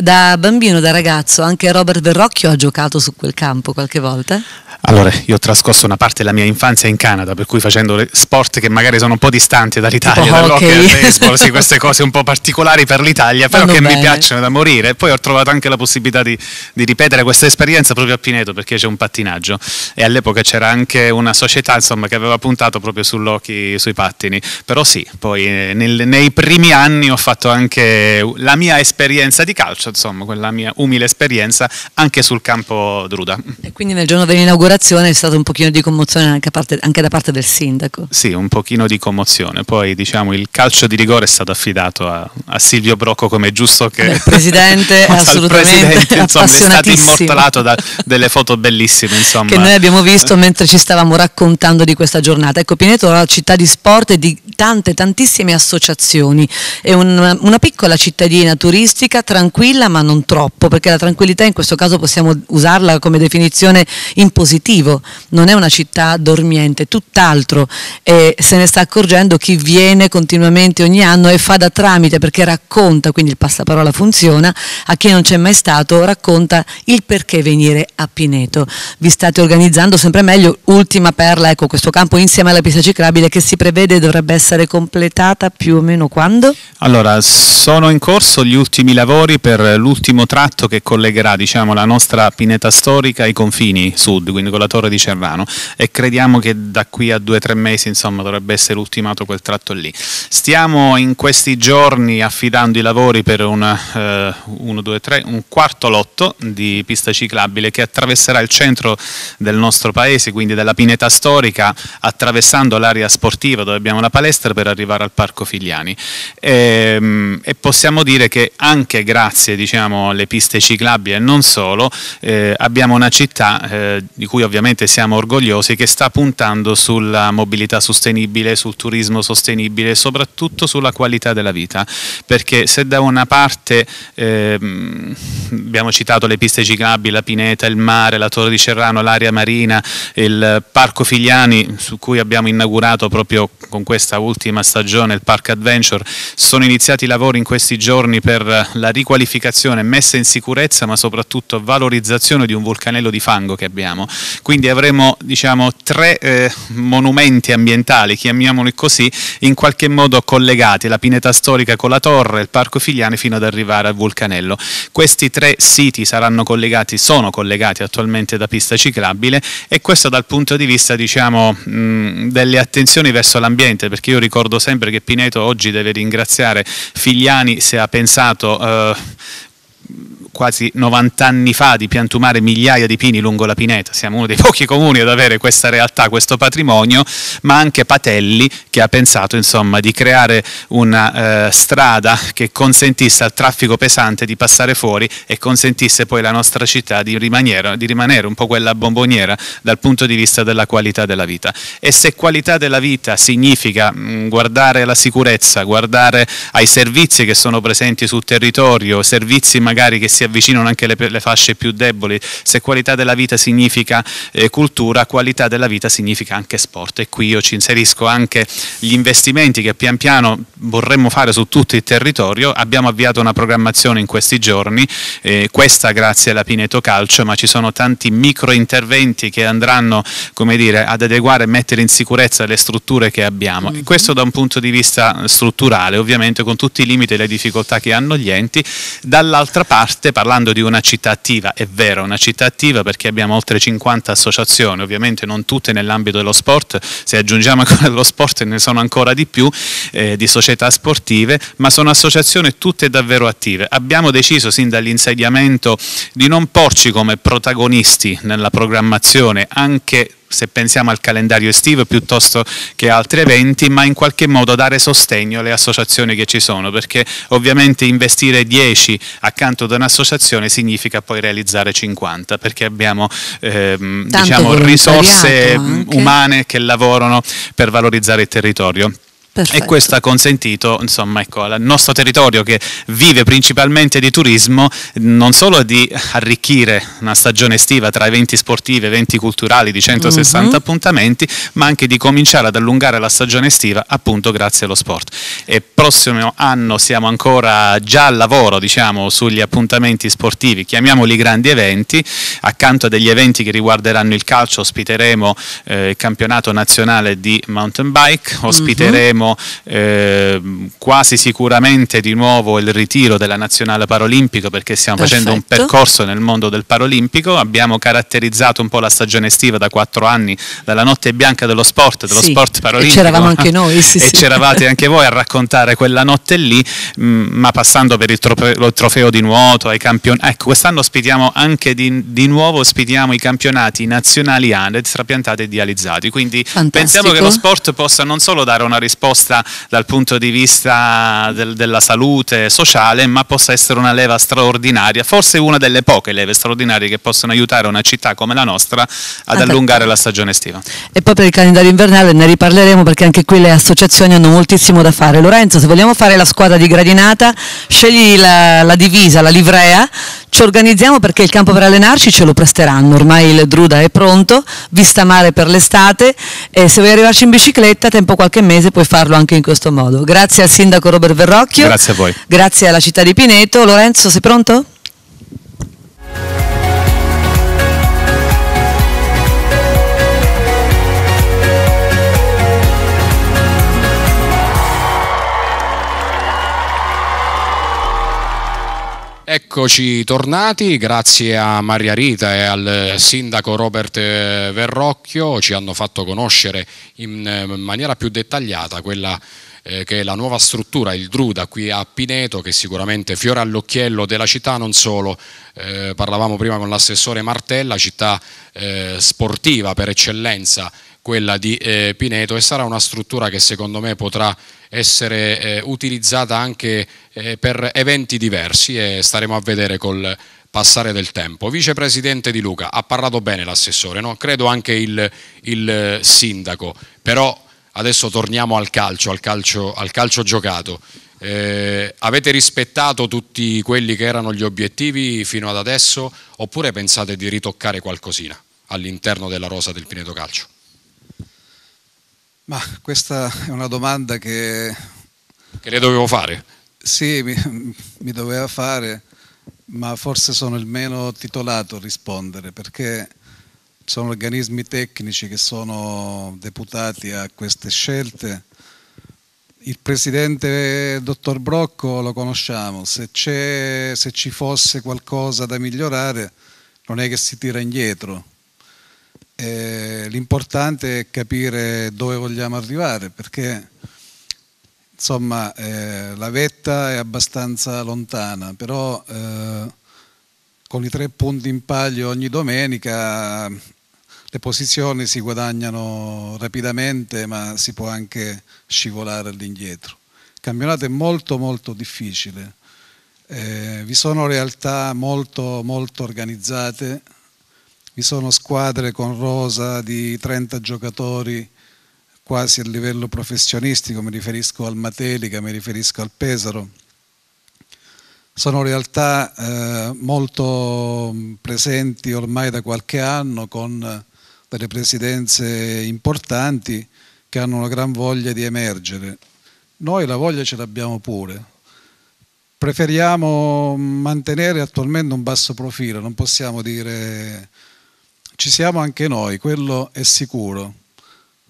da bambino, da ragazzo, anche Robert Verrocchio ha giocato su quel campo qualche volta? Allora, io ho trascorso una parte della mia infanzia in Canada, per cui facendo sport che magari sono un po' distanti dall'Italia, oh, dall'hockey, okay. baseball, sì, queste cose un po' particolari per l'Italia, però Vanno che bene. mi piacciono da morire. poi ho trovato anche la possibilità di, di, ripetere questa esperienza proprio a Pineto, perché c'è un pattinaggio e all'epoca c'era anche una società insomma, che aveva puntato proprio sull'hockey, sui pattini. Però sì, poi eh, nel, nei primi anni ho fatto anche la mia esperienza di calcio, insomma, quella mia umile esperienza anche sul campo Druda. E quindi nel giorno dell'inaugurazione inaugurazione è stato un pochino di commozione anche, parte, anche, da parte del sindaco. Sì, un pochino di commozione. Poi diciamo il calcio di rigore è stato affidato a, a Silvio Brocco come è giusto che... Il presidente assolutamente il presidente, insomma, è stato immortalato da delle foto bellissime. Insomma. Che noi abbiamo visto eh. mentre ci stavamo raccontando di questa giornata. Ecco, Pineto è una città di sport e di tante, tantissime associazioni. È un, una piccola cittadina turistica, tranquilla ma non troppo, perché la tranquillità in questo caso possiamo usarla come definizione impositiva positivo, non è una città dormiente, tutt'altro e se ne sta accorgendo chi viene continuamente ogni anno e fa da tramite perché racconta, quindi il passaparola funziona, a chi non c'è mai stato racconta il perché venire a Pineto. Vi state organizzando sempre meglio, ultima perla, ecco questo campo insieme alla pista ciclabile che si prevede dovrebbe essere completata più o meno quando? Allora, sono in corso gli ultimi lavori per l'ultimo tratto che collegherà diciamo, la nostra pineta storica ai confini sud, quindi con la torre di Cerrano e crediamo che da qui a due o tre mesi insomma, dovrebbe essere ultimato quel tratto lì. Stiamo in questi giorni affidando i lavori per una, eh, uno, due, tre, un quarto lotto di pista ciclabile che attraverserà il centro del nostro paese, quindi della pineta storica, attraversando l'area sportiva dove abbiamo la palestra per arrivare al Parco Figliani. E, ehm, e possiamo dire che anche grazie diciamo, alle piste ciclabili e non solo, eh, abbiamo una città eh, di cui cui ovviamente siamo orgogliosi, che sta puntando sulla mobilità sostenibile, sul turismo sostenibile e soprattutto sulla qualità della vita, perché se da una parte eh, abbiamo citato le piste ciclabili, la Pineta, il mare, la Torre di Cerrano, l'area marina, il Parco Figliani su cui abbiamo inaugurato proprio con questa ultima stagione il Park Adventure, sono iniziati i lavori in questi giorni per la riqualificazione, messa in sicurezza ma soprattutto valorizzazione di un vulcanello di fango che abbiamo quindi avremo diciamo, tre eh, monumenti ambientali, chiamiamoli così, in qualche modo collegati, la pineta storica con la torre, il parco Figliani fino ad arrivare al vulcanello. Questi tre siti saranno collegati, sono collegati attualmente da pista ciclabile e questo dal punto di vista diciamo, mh, delle attenzioni verso l'ambiente, perché io ricordo sempre che Pineto oggi deve ringraziare Figliani se ha pensato... Eh, quasi 90 anni fa di piantumare migliaia di pini lungo la pineta, siamo uno dei pochi comuni ad avere questa realtà, questo patrimonio, ma anche Patelli che ha pensato insomma, di creare una eh, strada che consentisse al traffico pesante di passare fuori e consentisse poi alla nostra città di rimanere, di rimanere un po' quella bomboniera dal punto di vista della qualità della vita. E se qualità della vita significa mh, mm, guardare alla sicurezza, guardare ai servizi che sono presenti sul territorio, servizi magari che si avvicinano anche le, le fasce più deboli. Se qualità della vita significa eh, cultura, qualità della vita significa anche sport e qui io ci inserisco anche gli investimenti che pian piano vorremmo fare su tutto il territorio. Abbiamo avviato una programmazione in questi giorni, eh, questa grazie alla Pineto Calcio, ma ci sono tanti micro interventi che andranno come dire, ad adeguare e mettere in sicurezza le strutture che abbiamo. E mm-hmm. questo da un punto di vista strutturale, ovviamente con tutti i limiti e le difficoltà che hanno gli enti, dall'altra parte parlando di una città attiva, è vero, una città attiva perché abbiamo oltre 50 associazioni, ovviamente non tutte nell'ambito dello sport, se aggiungiamo ancora dello sport ne sono ancora di più, eh, di società sportive, ma sono associazioni tutte davvero attive. Abbiamo deciso sin dall'insediamento di non porci come protagonisti nella programmazione anche se pensiamo al calendario estivo piuttosto che altri eventi, ma in qualche modo dare sostegno alle associazioni che ci sono, perché ovviamente investire 10 accanto ad un'associazione significa poi realizzare 50, perché abbiamo ehm, diciamo, risorse umane che lavorano per valorizzare il territorio. Perfetto. E questo ha consentito insomma, ecco, al nostro territorio che vive principalmente di turismo non solo di arricchire una stagione estiva tra eventi sportivi, eventi culturali di 160 uh -huh. appuntamenti, ma anche di cominciare ad allungare la stagione estiva appunto grazie allo sport. E prossimo anno siamo ancora già al lavoro diciamo, sugli appuntamenti sportivi, chiamiamoli grandi eventi, accanto a degli eventi che riguarderanno il calcio ospiteremo eh, il campionato nazionale di mountain bike, mhm. ospiteremo uh -huh vedremo eh, quasi sicuramente di nuovo il ritiro della nazionale paraolimpica perché stiamo Perfetto. facendo un percorso nel mondo del paraolimpico, abbiamo caratterizzato un po' la stagione estiva da quattro anni, dalla notte bianca dello sport, dello sì, sport paraolimpico. E c'eravamo anche noi, sì, E sì. c'eravate anche voi a raccontare quella notte lì, mm, ma passando per il trofeo, di nuoto, ai campioni. Ecco, quest'anno ospitiamo anche di, di nuovo ospitiamo i campionati nazionali ANED trapiantati e dializzati, quindi Fantastico. pensiamo che lo sport possa non solo dare una risposta tosta dal punto di vista del, della salute sociale, ma possa essere una leva straordinaria, forse una delle poche leve straordinarie che possono aiutare una città come la nostra ad allungare la stagione estiva. E poi per il calendario invernale ne riparleremo perché anche qui le associazioni hanno moltissimo da fare. Lorenzo, se vogliamo fare la squadra di gradinata, scegli la, la divisa, la livrea, ci organizziamo perché il campo per allenarci ce lo presteranno, ormai il Druda è pronto, vista mare per l'estate e se vuoi arrivarci in bicicletta tempo qualche mese puoi farlo anche in questo modo. Grazie al sindaco Robert Verrocchio, grazie a voi, grazie alla città di Pineto. Lorenzo sei pronto? Eccoci tornati, grazie a Maria Rita e al sindaco Robert eh, Verrocchio ci hanno fatto conoscere in eh, maniera più dettagliata quella eh, che è la nuova struttura, il Druda qui a Pineto, che sicuramente fiora all'occhiello della città, non solo, eh, parlavamo prima con l'assessore Martella, città eh, sportiva per eccellenza quella di eh, Pineto e sarà una struttura che secondo me potrà essere eh, utilizzata anche eh, per eventi diversi e staremo a vedere col passare del tempo. Vicepresidente Di Luca, ha parlato bene l'assessore, no? credo anche il, il, eh, sindaco, però adesso torniamo al calcio, al calcio, al calcio giocato. Eh, avete rispettato tutti quelli che erano gli obiettivi fino ad adesso oppure pensate di ritoccare qualcosina all'interno della rosa del Pineto Calcio? Ma questa è una domanda che... Che le dovevo fare? Sì, mi, mi doveva fare, ma forse sono il meno titolato a rispondere perché sono organismi tecnici che sono deputati a queste scelte. Il presidente dottor Brocco lo conosciamo, se, se, ci fosse qualcosa da migliorare non è che si tira indietro, eh, l'importante è capire dove vogliamo arrivare perché insomma eh, la vetta è abbastanza lontana, però eh, con i tre punti in palio ogni domenica le posizioni si guadagnano rapidamente ma si può anche scivolare all'indietro. Il campionato è molto molto difficile, eh, vi sono realtà molto molto organizzate vi sono squadre con rosa di 30 giocatori quasi a livello professionistico, mi riferisco al Matelica, mi riferisco al Pesaro. Sono realtà eh, molto presenti ormai da qualche anno con delle presidenze importanti che hanno una gran voglia di emergere. Noi la voglia ce l'abbiamo pure. Preferiamo mantenere attualmente un basso profilo, non possiamo dire ci siamo anche noi, quello è sicuro.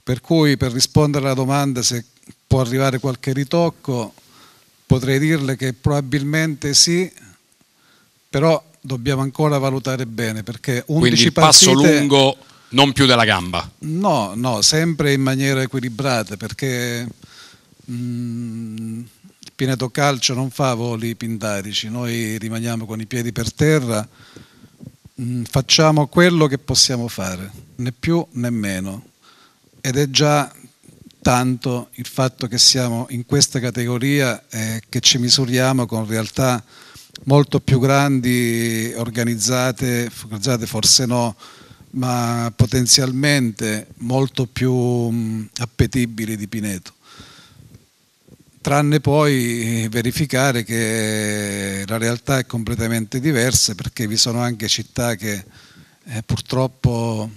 Per cui per rispondere alla domanda se può arrivare qualche ritocco, potrei dirle che probabilmente sì, però dobbiamo ancora valutare bene perché 11 Quindi il passo partite, lungo non più della gamba. No, no, sempre in maniera equilibrata perché mm, il Pineto Calcio non fa voli pindarici, noi rimaniamo con i piedi per terra Mm, facciamo quello che possiamo fare, né più né meno. Ed è già tanto il fatto che siamo in questa categoria e che ci misuriamo con realtà molto più grandi, organizzate, organizzate forse no, ma potenzialmente molto più mm, appetibili di Pineto tranne poi eh, verificare che la realtà è completamente diversa perché vi sono anche città che eh, purtroppo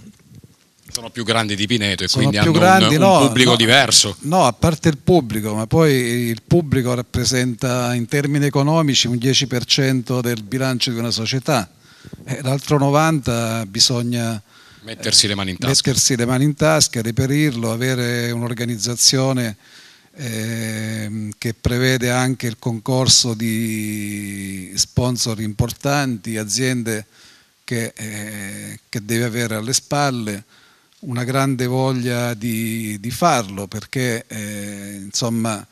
sono più grandi di Pineto e quindi hanno grandi, un, no, pubblico no, diverso. No, a parte il pubblico, ma poi il pubblico rappresenta in termini economici un 10% del bilancio di una società, eh, l'altro 90% bisogna mettersi le mani in eh, tasca, le mani in tasca reperirlo, avere un'organizzazione ehm, che prevede anche il concorso di sponsor importanti, aziende che, eh, che deve avere alle spalle una grande voglia di, di farlo perché eh, insomma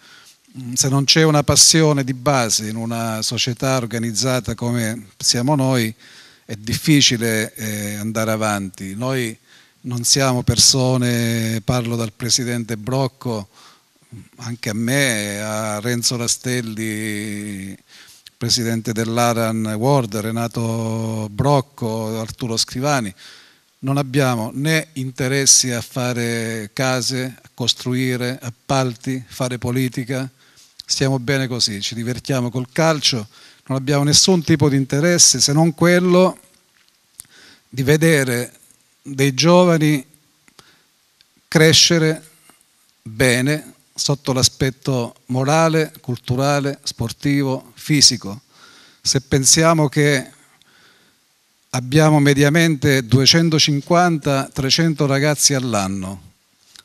se non c'è una passione di base in una società organizzata come siamo noi è difficile eh, andare avanti. Noi non siamo persone, parlo dal presidente Brocco, anche a me, a Renzo Rastelli, presidente dell'Aran Ward, Renato Brocco, Arturo Scrivani, non abbiamo né interessi a fare case, a costruire, appalti, fare politica, stiamo bene così, ci divertiamo col calcio, non abbiamo nessun tipo di interesse se non quello di vedere dei giovani crescere bene sotto l'aspetto morale, culturale, sportivo, fisico. Se pensiamo che abbiamo mediamente 250-300 ragazzi all'anno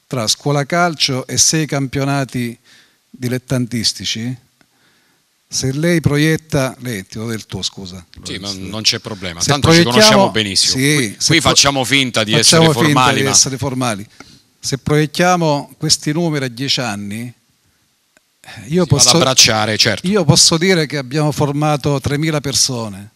tra scuola calcio e sei campionati dilettantistici, se lei proietta, lei ti do del tuo scusa. Sì, non, non c'è problema, se tanto ci conosciamo benissimo. Sì, qui, qui facciamo finta di, facciamo essere, finta formali, di ma... essere formali se proiettiamo questi numeri a dieci anni, io posso, certo. io posso dire che abbiamo formato 3.000 persone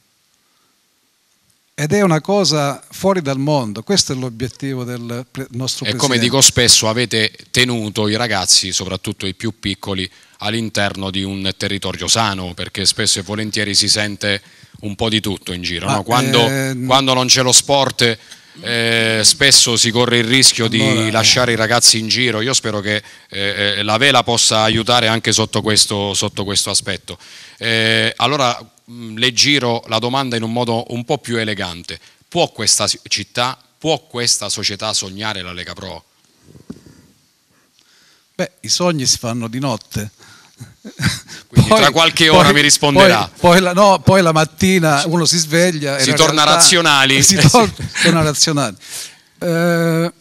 ed è una cosa fuori dal mondo, questo è l'obiettivo del nostro e E come dico spesso avete tenuto i ragazzi, soprattutto i più piccoli, all'interno di un territorio sano, perché spesso e volentieri si sente un po' di tutto in giro, no? quando, ehm... quando, non c'è lo sport eh, spesso si corre il rischio di allora, eh. lasciare i ragazzi in giro, io spero che eh, eh, la vela possa aiutare anche sotto questo, sotto questo aspetto. Eh, allora mm, le giro la domanda in un modo un po' più elegante, può questa città, può questa società sognare la Lega Pro? Beh, i sogni si fanno di notte quindi poi, tra qualche ora poi, mi risponderà. Poi, poi, la, no, poi, la, mattina uno si sveglia si e torna realtà, razionali. Si eh, tor- torna razionali. Eh,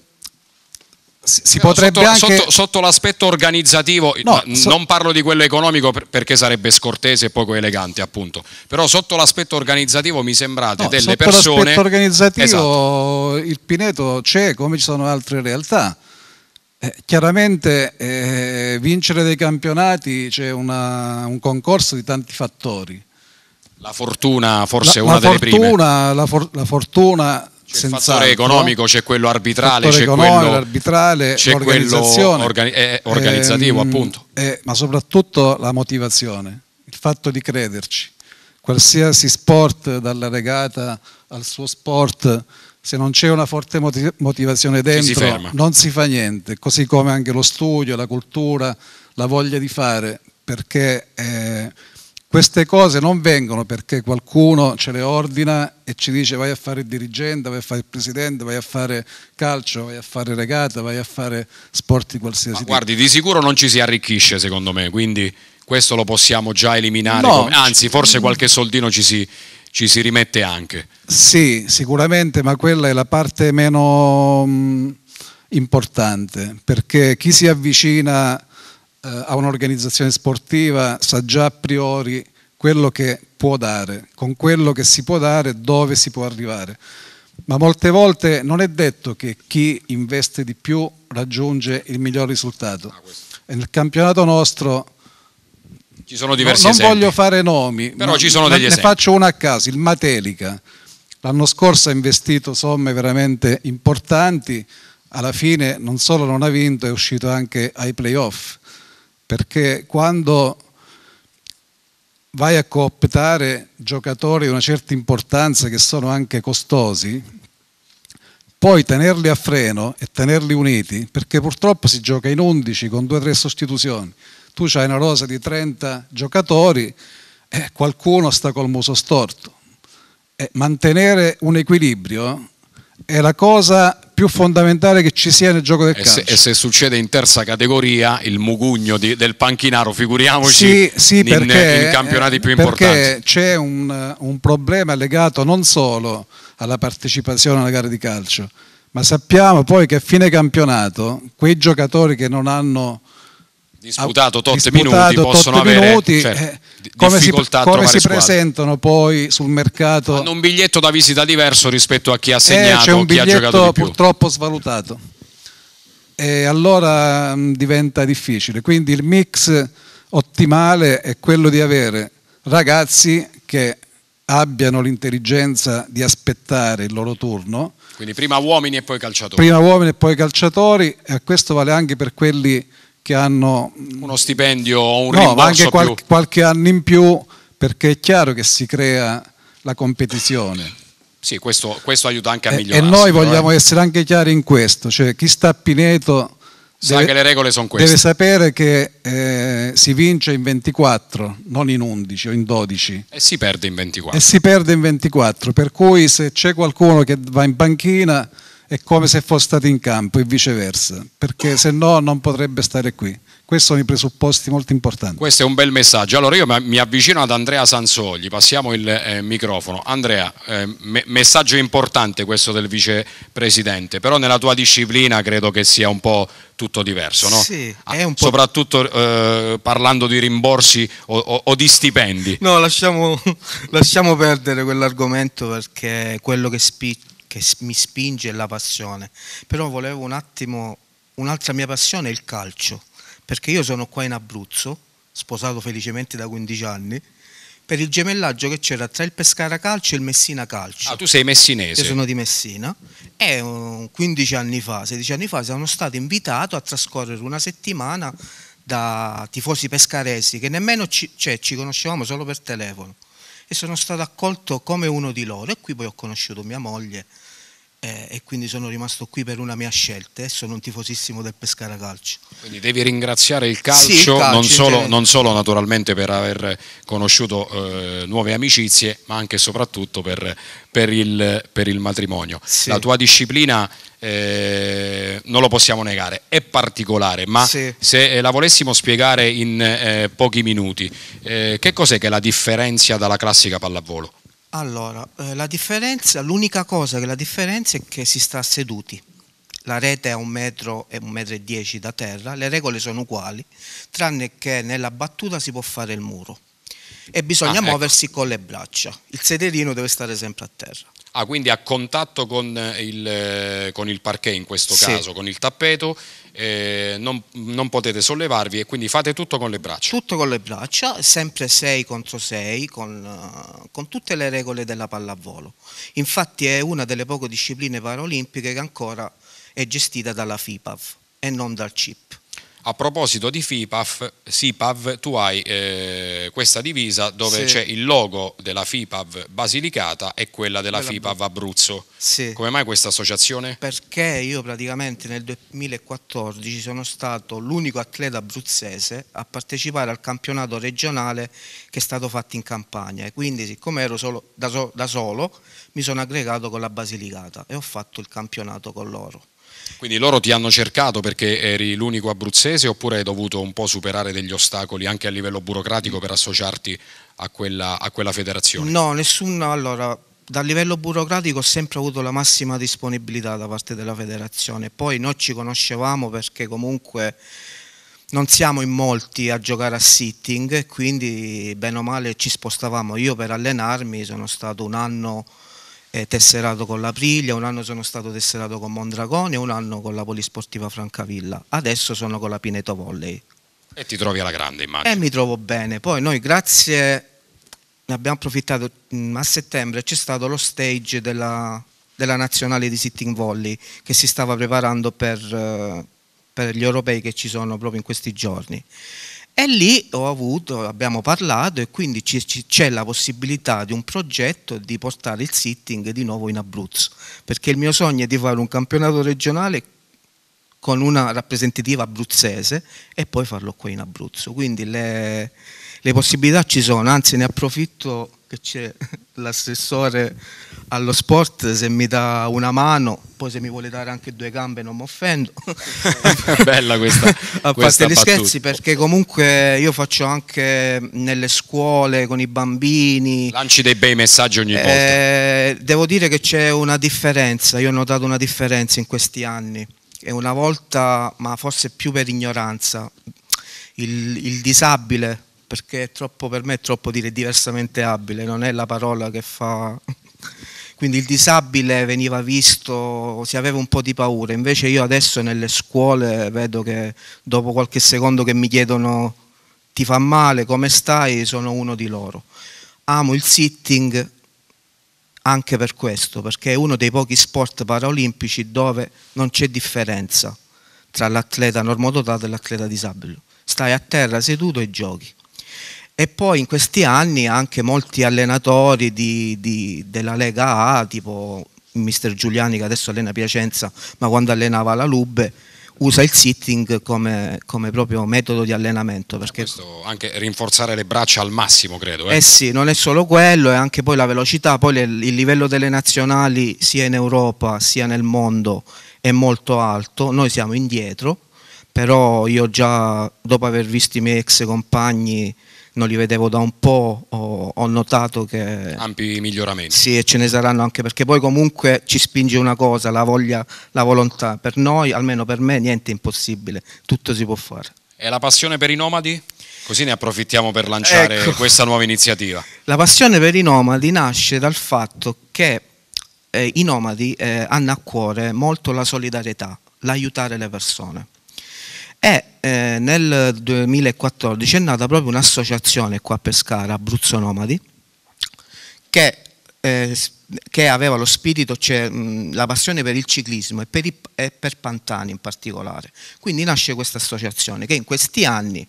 si, potrebbe sotto, anche... sotto, sotto l'aspetto organizzativo, no, so... non parlo di quello economico perché sarebbe scortese e poco elegante, appunto. Però sotto l'aspetto organizzativo mi sembrate no, delle sotto persone. Sotto l'aspetto organizzativo esatto. il Pineto c'è come ci sono altre realtà. Eh, chiaramente eh, vincere dei campionati c'è un concorso di tanti fattori. La fortuna forse è una delle fortuna, prime. La, for, la fortuna c'è il fattore economico, c'è quello arbitrale, c'è quello, arbitrale, c'è quello organi- eh, eh, organizzativo, ehm, appunto. Eh, ma soprattutto la motivazione, il fatto di crederci. Qualsiasi sport, dalla regata al suo sport, se non c'è una forte motivazione dentro si non si fa niente, così come anche lo studio, la cultura, la voglia di fare, perché eh, queste cose non vengono perché qualcuno ce le ordina e ci dice vai a fare il dirigente, vai a fare il presidente, vai a fare calcio, vai a fare regata, vai a fare sport di qualsiasi Ma tipo. Guardi, di sicuro non ci si arricchisce secondo me, quindi questo lo possiamo già eliminare, no, come, anzi forse qualche soldino ci si ci si rimette anche. Sì, sicuramente, ma quella è la parte meno mh, mm, importante, perché chi si avvicina eh, a un'organizzazione sportiva sa già a priori quello che può dare, con quello che si può dare, dove si può arrivare. Ma molte volte non è detto che chi investe di più raggiunge il miglior risultato. Ah, nel campionato nostro ci sono diversi no, non esempi. voglio fare nomi, però ci sono degli ne esempi. Ne faccio uno a caso, il Matelica. L'anno scorso ha investito somme veramente importanti, alla fine non solo non ha vinto, è uscito anche ai playoff, perché quando vai a cooptare giocatori di una certa importanza che sono anche costosi, poi tenerli a freno e tenerli uniti, perché purtroppo si gioca in 11 con 2-3 sostituzioni, tu hai una rosa di 30 giocatori e eh, qualcuno sta col muso storto. Eh, mantenere un equilibrio è la cosa più fondamentale che ci sia nel gioco del e calcio. Se, e se succede in terza categoria, il mugugno di, del panchinaro, figuriamoci sì, sì, in, perché, in, campionati più eh, importanti. Perché c'è un, un problema legato non solo alla partecipazione alla gara di calcio, ma sappiamo poi che a fine campionato quei giocatori che non hanno disputato tot minuti, tot possono tot avere minuti, cioè, eh, come si, come si presentano poi sul mercato. Hanno un biglietto da visita diverso rispetto a chi ha eh, segnato, eh, c'è un biglietto purtroppo svalutato. E allora mh, mm, diventa difficile. Quindi il mix ottimale è quello di avere ragazzi che abbiano l'intelligenza di aspettare il loro turno. Quindi prima uomini e poi calciatori. Prima uomini e poi calciatori, e questo vale anche per quelli che hanno uno stipendio o un no, ma anche qual- più. qualche anno in più perché è chiaro che si crea la competizione. Sì, questo, questo aiuta anche a migliorare. E noi eh. vogliamo essere anche chiari in questo, cioè chi sta a Pineto Sa deve, che le regole sono queste. deve sapere che eh, si vince in 24, non in 11 o in 12. E si perde in 24. E si perde in 24, per cui se c'è qualcuno che va in panchina è come se fosse stato in campo e viceversa, perché se no non potrebbe stare qui. Questi sono i presupposti molto importanti. Questo è un bel messaggio. Allora io mi avvicino ad Andrea Sansogli, passiamo il eh, microfono. Andrea, eh, me- messaggio importante questo del vicepresidente, però nella tua disciplina credo che sia un po' tutto diverso, no? Sì, ah, è un po'... Soprattutto eh, parlando di rimborsi o, o, o di stipendi. No, lasciamo, lasciamo perdere quell'argomento perché è quello che spicca che mi spinge è la passione, però volevo un attimo, un'altra mia passione è il calcio, perché io sono qua in Abruzzo, sposato felicemente da 15 anni, per il gemellaggio che c'era tra il Pescara Calcio e il Messina Calcio. Ah, tu sei messinese? Io sono di Messina e 15 uh, anni fa, 16 anni fa sono stato invitato a trascorrere una settimana da tifosi pescaresi che nemmeno ci, cioè, ci conoscevamo solo per telefono e sono stato accolto come uno di loro e qui poi ho conosciuto mia moglie eh, e quindi sono rimasto qui per una mia scelta e eh, sono un tifosissimo del Pescara Calcio. Quindi devi ringraziare il calcio, sì, il calcio non, solo, non, solo, naturalmente per aver conosciuto eh, nuove amicizie ma anche e soprattutto per, per, il, per il, matrimonio. Sì. La tua disciplina eh, non lo possiamo negare, è particolare, ma sì. se eh, la volessimo spiegare in eh, pochi minuti, che cos'è che la differenzia dalla classica pallavolo? Allora, eh, la differenza, l'unica cosa che la differenza è che si sta seduti. La rete è un metro e un metro e dieci da terra, le regole sono uguali, tranne che nella battuta si può fare il muro e bisogna ah, ecco. muoversi con le braccia. Il sederino deve stare sempre a terra. Ah, quindi a contatto con eh, il, eh, con il parquet in questo sì. caso, con il tappeto, eh, non, non, potete sollevarvi e quindi fate tutto con le braccia. Tutto con le braccia, sempre 6 contro 6, con, eh, con tutte le regole della pallavolo. Infatti è una delle poche discipline paralimpiche che ancora è gestita dalla FIPAV e non dal CIP. A proposito di FIPAF, SIPAV, tu hai eh, questa divisa dove sì. c'è il logo della FIPAV Basilicata e quella della quella FIPAV Abruzzo. Sì. Come mai questa associazione? Perché io praticamente nel 2014 sono stato l'unico atleta abruzzese a partecipare al campionato regionale che è stato fatto in campagna e quindi siccome ero solo, da, so, da solo mi sono aggregato con la Basilicata e ho fatto il campionato con loro. Quindi loro ti hanno cercato perché eri l'unico abruzzese oppure hai dovuto un po' superare degli ostacoli anche a livello burocratico per associarti a quella, a quella federazione? No, nessuno. Allora, dal livello burocratico ho sempre avuto la massima disponibilità da parte della federazione. Poi noi ci conoscevamo perché comunque non siamo in molti a giocare a sitting, quindi bene o male ci spostavamo. Io per allenarmi sono stato un anno eh, tesserato con l'Aprilia, un anno sono stato tesserato con Mondragone, un anno con la Polisportiva Francavilla, adesso sono con la Pineto Volley. E ti trovi alla grande immagine. E mi trovo bene, poi noi grazie, ne abbiamo approfittato mm, a settembre, c'è stato lo stage della, della nazionale di sitting volley che si stava preparando per, eh, per gli europei che ci sono proprio in questi giorni. E lì avuto, abbiamo parlato e quindi c'è la possibilità di un progetto di portare il sitting di nuovo in Abruzzo, perché il mio sogno è di fare un campionato regionale con una rappresentativa abruzzese e poi farlo qui in Abruzzo. Quindi le, le possibilità ci sono, anzi ne approfitto che c'è l'assessore allo sport se mi dà una mano, poi se mi vuole dare anche due gambe non mi offendo. Bella questa. A questa parte gli scherzi perché comunque io faccio anche nelle scuole con i bambini. Lanci dei bei messaggi ogni eh, volta. Devo dire che c'è una differenza, io ho notato una differenza in questi anni e una volta, ma forse più per ignoranza, il, il disabile perché è troppo, per me è troppo dire diversamente abile, non è la parola che fa quindi il disabile veniva visto, si aveva un po' di paura, invece io adesso nelle scuole vedo che dopo qualche secondo che mi chiedono ti fa male, come stai, sono uno di loro. Amo il sitting anche per questo, perché è uno dei pochi sport paralimpici dove non c'è differenza tra l'atleta normodotato e l'atleta disabile. Stai a terra seduto e giochi. E poi in questi anni anche molti allenatori di, di, della Lega A, tipo il mister Giuliani che adesso allena Piacenza, ma quando allenava la Lube, usa il sitting come, come, proprio metodo di allenamento. Ah, perché... Questo anche rinforzare le braccia al massimo, credo. Eh? eh sì, non è solo quello, è anche poi la velocità, poi le, il livello delle nazionali sia in Europa sia nel mondo è molto alto, noi siamo indietro, però io già dopo aver visto i miei ex compagni non li vedevo da un po', ho, ho notato che... Ampi miglioramenti. Sì, e ce ne saranno anche perché poi comunque ci spinge una cosa, la voglia, la volontà. Per noi, almeno per me, niente è impossibile, tutto si può fare. E la passione per i nomadi? Così ne approfittiamo per lanciare ecco. questa nuova iniziativa. La passione per i nomadi nasce dal fatto che eh, i nomadi eh, hanno a cuore molto la solidarietà, l'aiutare le persone e eh, nel 2014 è nata proprio un'associazione qua a Pescara, Abruzzo Nomadi, che, eh, che aveva lo spirito, cioè, mh, la passione per il ciclismo e per, i, e per Pantani in particolare. Quindi nasce questa associazione che in questi anni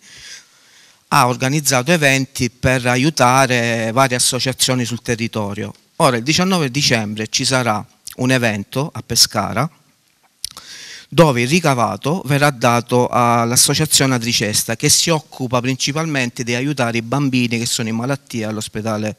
ha organizzato eventi per aiutare varie associazioni sul territorio. Ora il 19 dicembre ci sarà un evento a Pescara dove il ricavato verrà dato all'associazione Adricesta che si occupa principalmente di aiutare i bambini che sono in malattia all'ospedale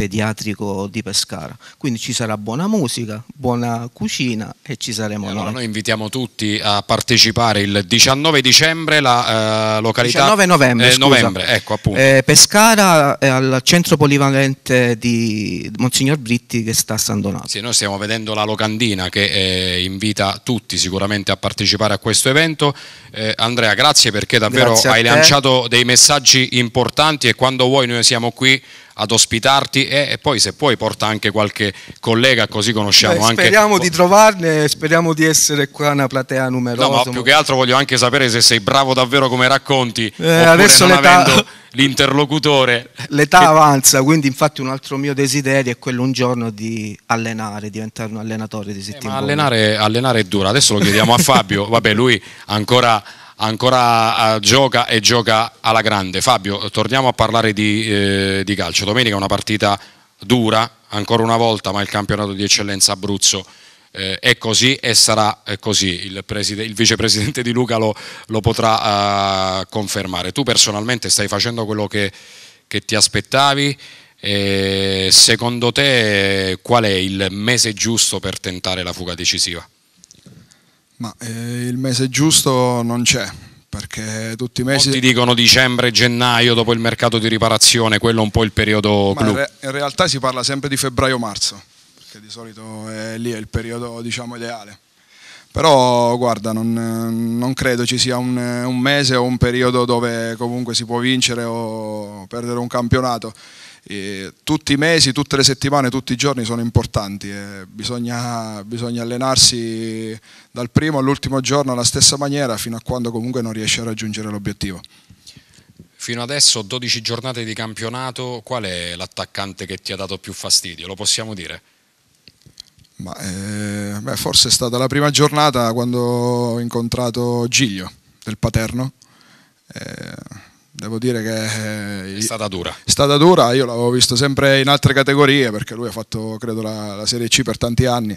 pediatrico di Pescara. Quindi ci sarà buona musica, buona cucina e ci saremo allora noi. Noi invitiamo tutti a partecipare il 19 dicembre, la eh, località... 19 novembre, eh, novembre ecco, eh, Pescara è al centro polivalente di Monsignor Britti che sta a San Donato. Sì, noi stiamo vedendo la locandina che eh, invita tutti sicuramente a partecipare a questo evento. Eh, Andrea, grazie perché davvero grazie hai lanciato dei messaggi importanti e quando vuoi noi siamo qui ad ospitarti e, e, poi se puoi porta anche qualche collega così conosciamo Beh, anche speriamo di trovarne speriamo di essere qua una platea numerosa no ma più che altro voglio anche sapere se sei bravo davvero come racconti eh, adesso l'età... l'interlocutore l'età che... avanza quindi infatti un altro mio desiderio è quello un giorno di allenare diventare un allenatore di eh, settimana eh, allenare, allenare è dura adesso lo chiediamo a Fabio vabbè lui ancora ancora eh, gioca e gioca alla grande. Fabio, torniamo a parlare di, eh, di calcio. Domenica è una partita dura, ancora una volta, ma il campionato di eccellenza Abruzzo eh, è così e sarà eh, così. Il, preside, il vicepresidente di Luca lo, lo potrà eh, confermare. Tu personalmente stai facendo quello che, che ti aspettavi. secondo te qual è il mese giusto per tentare la fuga decisiva? Ma eh, il mese giusto non c'è, perché tutti i mesi... Molti dicono dicembre gennaio dopo il mercato di riparazione, quello è un po' il periodo Ma In realtà si parla sempre di febbraio-marzo, perché di solito è lì è il periodo diciamo, ideale. Però guarda, non, non credo ci sia un, un mese o un periodo dove comunque si può vincere o perdere un campionato tutti i mesi, tutte le settimane, tutti i giorni sono importanti, eh. bisogna, bisogna, allenarsi dal primo all'ultimo giorno alla stessa maniera fino a quando comunque non riesci a raggiungere l'obiettivo. Fino adesso 12 giornate di campionato, qual è l'attaccante che ti ha dato più fastidio? Lo possiamo dire? Ma, eh, beh, forse è stata la prima giornata quando ho incontrato Giglio del Paterno. Eh, devo dire che eh, è stata dura. È stata dura, io l'avevo visto sempre in altre categorie perché lui ha fatto credo la, la Serie C per tanti anni,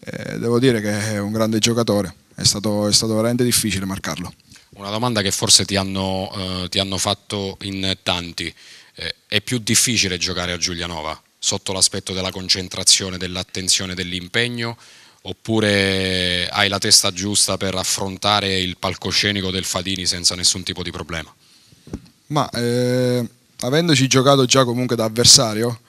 eh, devo dire che è un grande giocatore, è stato, è stato veramente difficile marcarlo. Una domanda che forse ti hanno, eh, ti hanno fatto in tanti, eh, è più difficile giocare a Giulianova sotto l'aspetto della concentrazione, dell'attenzione, dell'impegno? Oppure hai la testa giusta per affrontare il palcoscenico del Fadini senza nessun tipo di problema? Ma eh, avendoci giocato già comunque da avversario,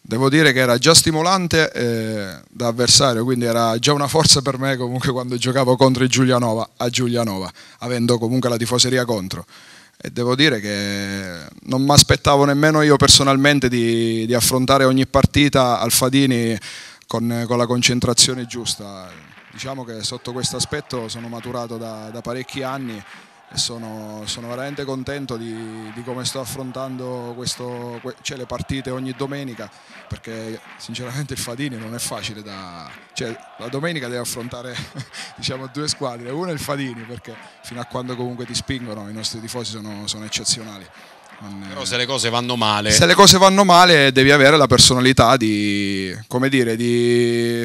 devo dire che era già stimolante eh, da avversario, quindi era già una forza per me comunque quando giocavo contro il Giulianova a Giulianova, avendo comunque la tifoseria contro. E devo dire che non mi aspettavo nemmeno io personalmente di, di, affrontare ogni partita al Fadini con, con la concentrazione giusta. Diciamo che sotto questo aspetto sono maturato da, da parecchi anni sono, sono, veramente contento di, di come sto affrontando questo, cioè le partite ogni domenica perché sinceramente il Fadini non è facile da... Cioè, la domenica devi affrontare diciamo, due squadre, una è il Fadini perché fino a quando comunque ti spingono i nostri tifosi sono, sono eccezionali. Non, Però se le cose vanno male... Se le cose vanno male devi avere la personalità di, come dire, di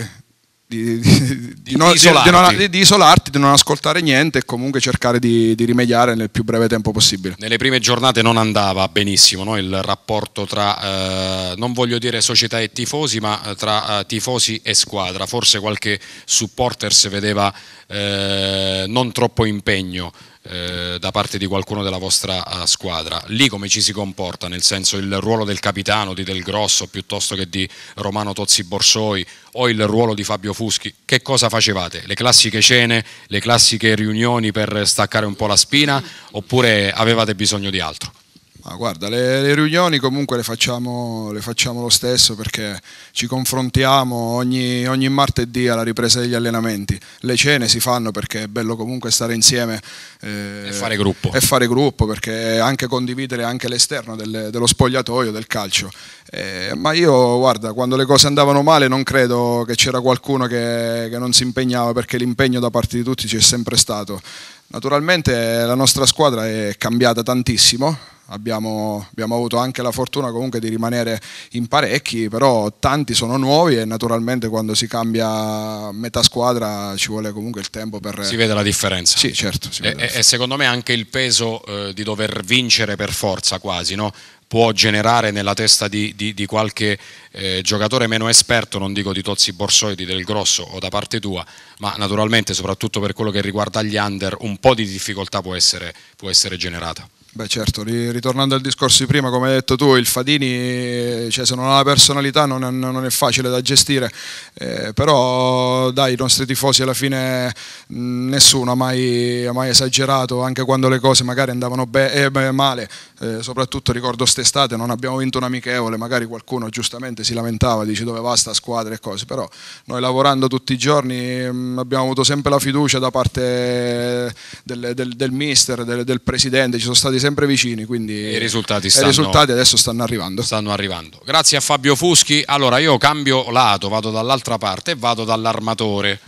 di, di, di, no, isolarti. di, isolarti. di non ascoltare niente e comunque cercare di, rimediare nel più breve tempo possibile. Nelle prime giornate non andava benissimo no? il rapporto tra, eh, non voglio dire società e tifosi, ma eh, tra eh, tifosi e squadra. Forse qualche supporter si vedeva eh, non troppo impegno. Eh, da parte di qualcuno della vostra eh, squadra. Lì come ci si comporta, nel senso il ruolo del capitano, di Del Grosso, piuttosto che di Romano Tozzi Borsoi o il ruolo di Fabio Fuschi, che cosa facevate? Le classiche cene, le classiche riunioni per staccare un po' la spina oppure avevate bisogno di altro? Ma guarda, le, le, riunioni comunque le facciamo, le facciamo, lo stesso perché ci confrontiamo ogni, ogni, martedì alla ripresa degli allenamenti. Le cene si fanno perché è bello comunque stare insieme eh, e, fare gruppo. e fare gruppo perché anche condividere anche l'esterno del, dello spogliatoio, del calcio. Eh, ma io guarda, quando le cose andavano male non credo che c'era qualcuno che, che non si impegnava perché l'impegno da parte di tutti c'è sempre stato. Naturalmente la nostra squadra è cambiata tantissimo abbiamo, abbiamo, avuto anche la fortuna comunque di rimanere in parecchi, però tanti sono nuovi e naturalmente quando si cambia metà squadra ci vuole comunque il tempo per... Si vede la differenza. Sì, certo. E, e, secondo me anche il peso eh, di dover vincere per forza quasi, no? può generare nella testa di, di, di qualche eh, giocatore meno esperto, non dico di Tozzi Borsoidi, del Grosso o da parte tua, ma naturalmente soprattutto per quello che riguarda gli under un po' di difficoltà può essere, può essere generata. Beh certo, ritornando al discorso di prima, come hai detto tu, il Fadini cioè, se non ha la personalità non è, non è facile da gestire, eh, però dai, i nostri tifosi alla fine nessuno ha mai, ha mai, esagerato, anche quando le cose magari andavano eh, beh, male, eh, soprattutto ricordo st'estate non abbiamo vinto un amichevole, magari qualcuno giustamente si lamentava, dice dove va sta squadra e cose, però noi lavorando tutti i giorni mh, abbiamo avuto sempre la fiducia da parte del, del, del mister, del, del presidente, ci sono stati sempre vicini, quindi i risultati, stanno, i risultati adesso stanno arrivando. stanno arrivando. Grazie a Fabio Fuschi. Allora io cambio lato, vado dall'altra parte e vado dall'armatore.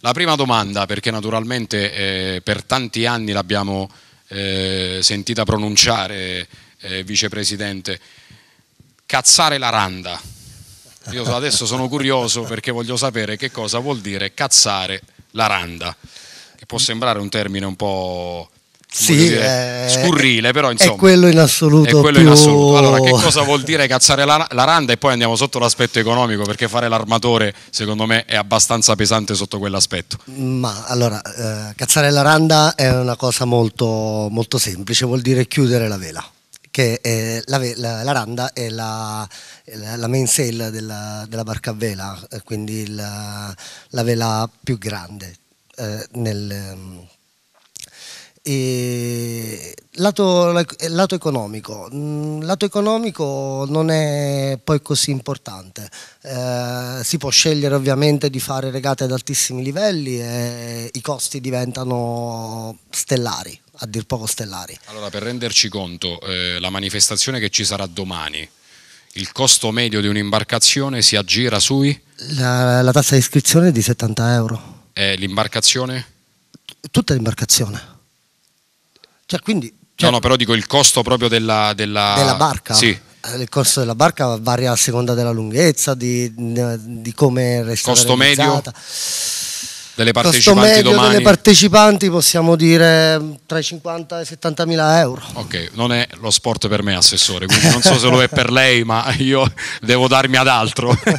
La prima domanda, perché naturalmente eh, per tanti anni l'abbiamo eh, sentita pronunciare, eh, vicepresidente, cazzare la randa. Io adesso sono curioso perché voglio sapere che cosa vuol dire cazzare la randa, che può sembrare un termine un po' sì, dire, è, eh, scurrile, però insomma. È quello in assoluto. quello più... in assoluto. Allora, che cosa vuol dire cazzare la, la, randa? E poi andiamo sotto l'aspetto economico, perché fare l'armatore, secondo me, è abbastanza pesante sotto quell'aspetto. Ma allora, eh, cazzare la randa è una cosa molto, molto semplice, vuol dire chiudere la vela che è la, la, la, randa è la, la main sail della, della, barca a vela, eh, quindi la, vela più grande eh, nel, lato, eh, lato, economico. Mm, lato economico non è poi così importante. Eh, si può scegliere ovviamente di fare regate ad altissimi livelli e i costi diventano stellari, a dir poco stellari. Allora, per renderci conto, eh, la manifestazione che ci sarà domani, il costo medio di un'imbarcazione si aggira sui? La, la tassa di iscrizione è di 70 euro. E eh, l'imbarcazione? Tutta l'imbarcazione cioè, quindi, cioè, no, no, però dico il costo proprio della, della... della barca. Sì. Eh, il costo della barca varia a seconda della lunghezza, di, di come resta Costo medio? Delle partecipanti costo medio domani. delle partecipanti possiamo dire tra i 50 e i 70 mila euro. Ok, non è lo sport per me, assessore, quindi non so se lo è per lei, ma io devo darmi ad altro. Però,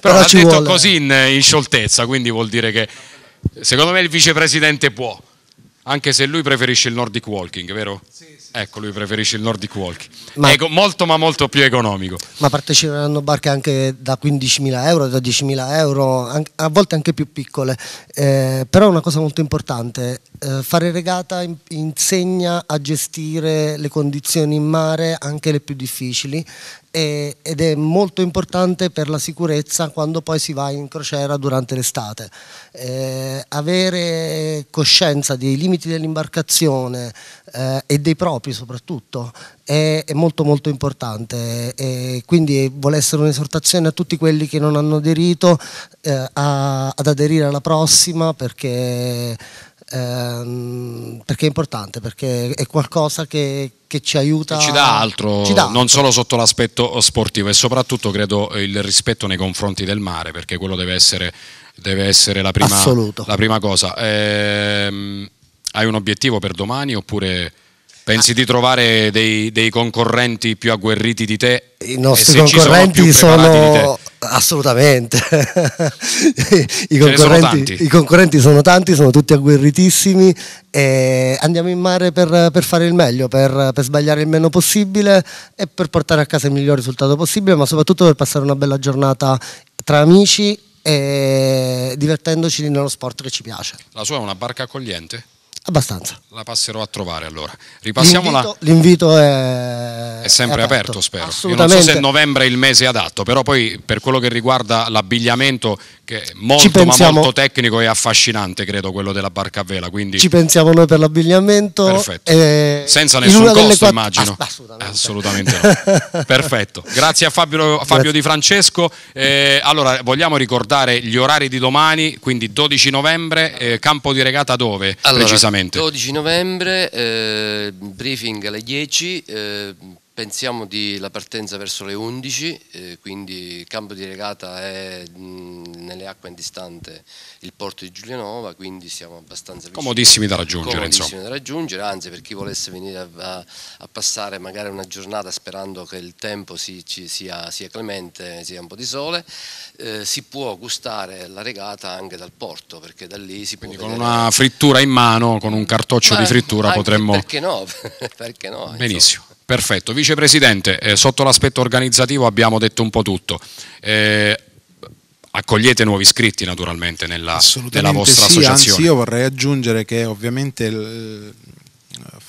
Però l'ha detto vuole. così in, in scioltezza, quindi vuol dire che secondo me il vicepresidente può. Anche se lui preferisce il Nordic Walking, vero? Sì, sì Ecco, lui preferisce il Nordic Walking. Ma Ego, molto ma molto più economico. Ma parteciperanno barche anche da 15.000 euro, da 10.000 euro, a volte anche più piccole. Eh, però è una cosa molto importante, eh, fare regata insegna a gestire le condizioni in mare, anche le più difficili, e, ed è molto importante per la sicurezza quando poi si va in crociera durante l'estate. Eh, avere coscienza dei limiti dell'imbarcazione eh, e dei propri soprattutto è, è molto molto importante e quindi vuole essere un'esortazione a tutti quelli che non hanno aderito eh, a, ad aderire alla prossima perché Ehm, perché è importante, perché è qualcosa che, che ci aiuta. Ci dà, altro, ci dà altro, non solo sotto l'aspetto sportivo e soprattutto credo il rispetto nei confronti del mare, perché quello deve essere, deve essere la, prima, la, prima, cosa. Ehm, hai un obiettivo per domani oppure... Pensi di trovare dei, dei, concorrenti più agguerriti di te? I nostri concorrenti sono, sono Assolutamente, I, concorrenti, sono i, concorrenti, sono tanti, sono tutti agguerritissimi e andiamo in mare per, per fare il meglio, per, per, sbagliare il meno possibile e per portare a casa il miglior risultato possibile, ma soprattutto per passare una bella giornata tra amici e divertendoci nello sport che ci piace. La sua è una barca accogliente? Abbastanza. La passerò a trovare allora. Ripassiamo l'invito, la... l'invito è... è sempre è aperto, aperto, spero. Io non so se novembre è il mese adatto, però poi per quello che riguarda l'abbigliamento, che è molto, pensiamo... molto tecnico e affascinante, credo, quello della barca a vela. Quindi... Ci pensiamo noi per l'abbigliamento. Perfetto. E... Senza nessun costo, quattro... immagino. assolutamente. assolutamente no. Perfetto. Grazie a Fabio, a Fabio Di Francesco. Eh, allora, vogliamo ricordare gli orari di domani, quindi 12 novembre, eh, campo di regata dove? Allora. Precisamente. Esattamente. 12 novembre, eh, briefing alle 10. Eh, Pensiamo alla partenza verso le 11, eh, quindi il campo di regata è mh, nelle acque antistante il porto di Giulianova, quindi siamo abbastanza vicini. Comodissimi da raggiungere. Comodissimi insomma. da raggiungere, anzi per chi volesse venire a, a, passare magari una giornata sperando che il tempo si, ci, sia, sia, clemente, sia un po' di sole, eh, si può gustare la regata anche dal porto, perché da lì si può... Quindi con una frittura in mano, con un cartoccio Ma, di frittura potremmo... Perché no? perché no? Benissimo. Insomma. Perfetto, vicepresidente, eh, sotto l'aspetto organizzativo abbiamo detto un po' tutto. Eh, accogliete nuovi iscritti naturalmente nella, nella vostra sì, associazione. Anzi, io vorrei aggiungere che ovviamente il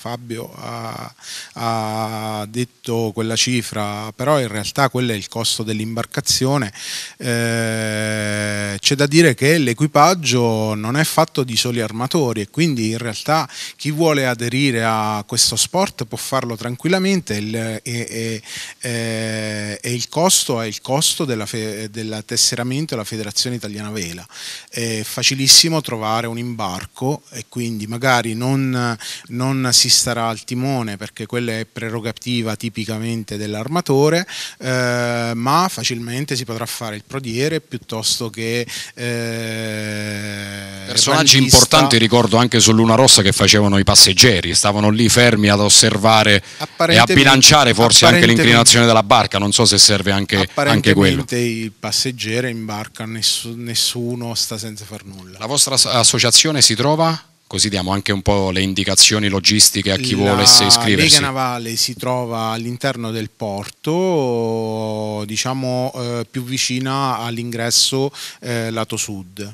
Fabio ha, ha, detto quella cifra, però in realtà quello è il costo dell'imbarcazione. Eh, c'è da dire che l'equipaggio non è fatto di soli armatori e quindi in realtà chi vuole aderire a questo sport può farlo tranquillamente il, e, e, e, e, il costo è il costo della, fe, della tesseramento della Federazione Italiana Vela. È facilissimo trovare un imbarco e quindi magari non, non si starà al timone perché quella è prerogativa tipicamente dell'armatore, eh, ma facilmente si potrà fare il prodiere piuttosto che... Eh, Personaggi randista. importanti ricordo anche su Luna Rossa che facevano i passeggeri, stavano lì fermi ad osservare e a bilanciare forse anche l'inclinazione della barca, non so se serve anche, anche quello. il passeggero in barca nessuno sta senza far nulla. La vostra associazione si trova? così diamo anche un po' le indicazioni logistiche a chi la volesse iscriversi. La Lega Navale si trova all'interno del porto, diciamo eh, più vicina all'ingresso eh, lato sud.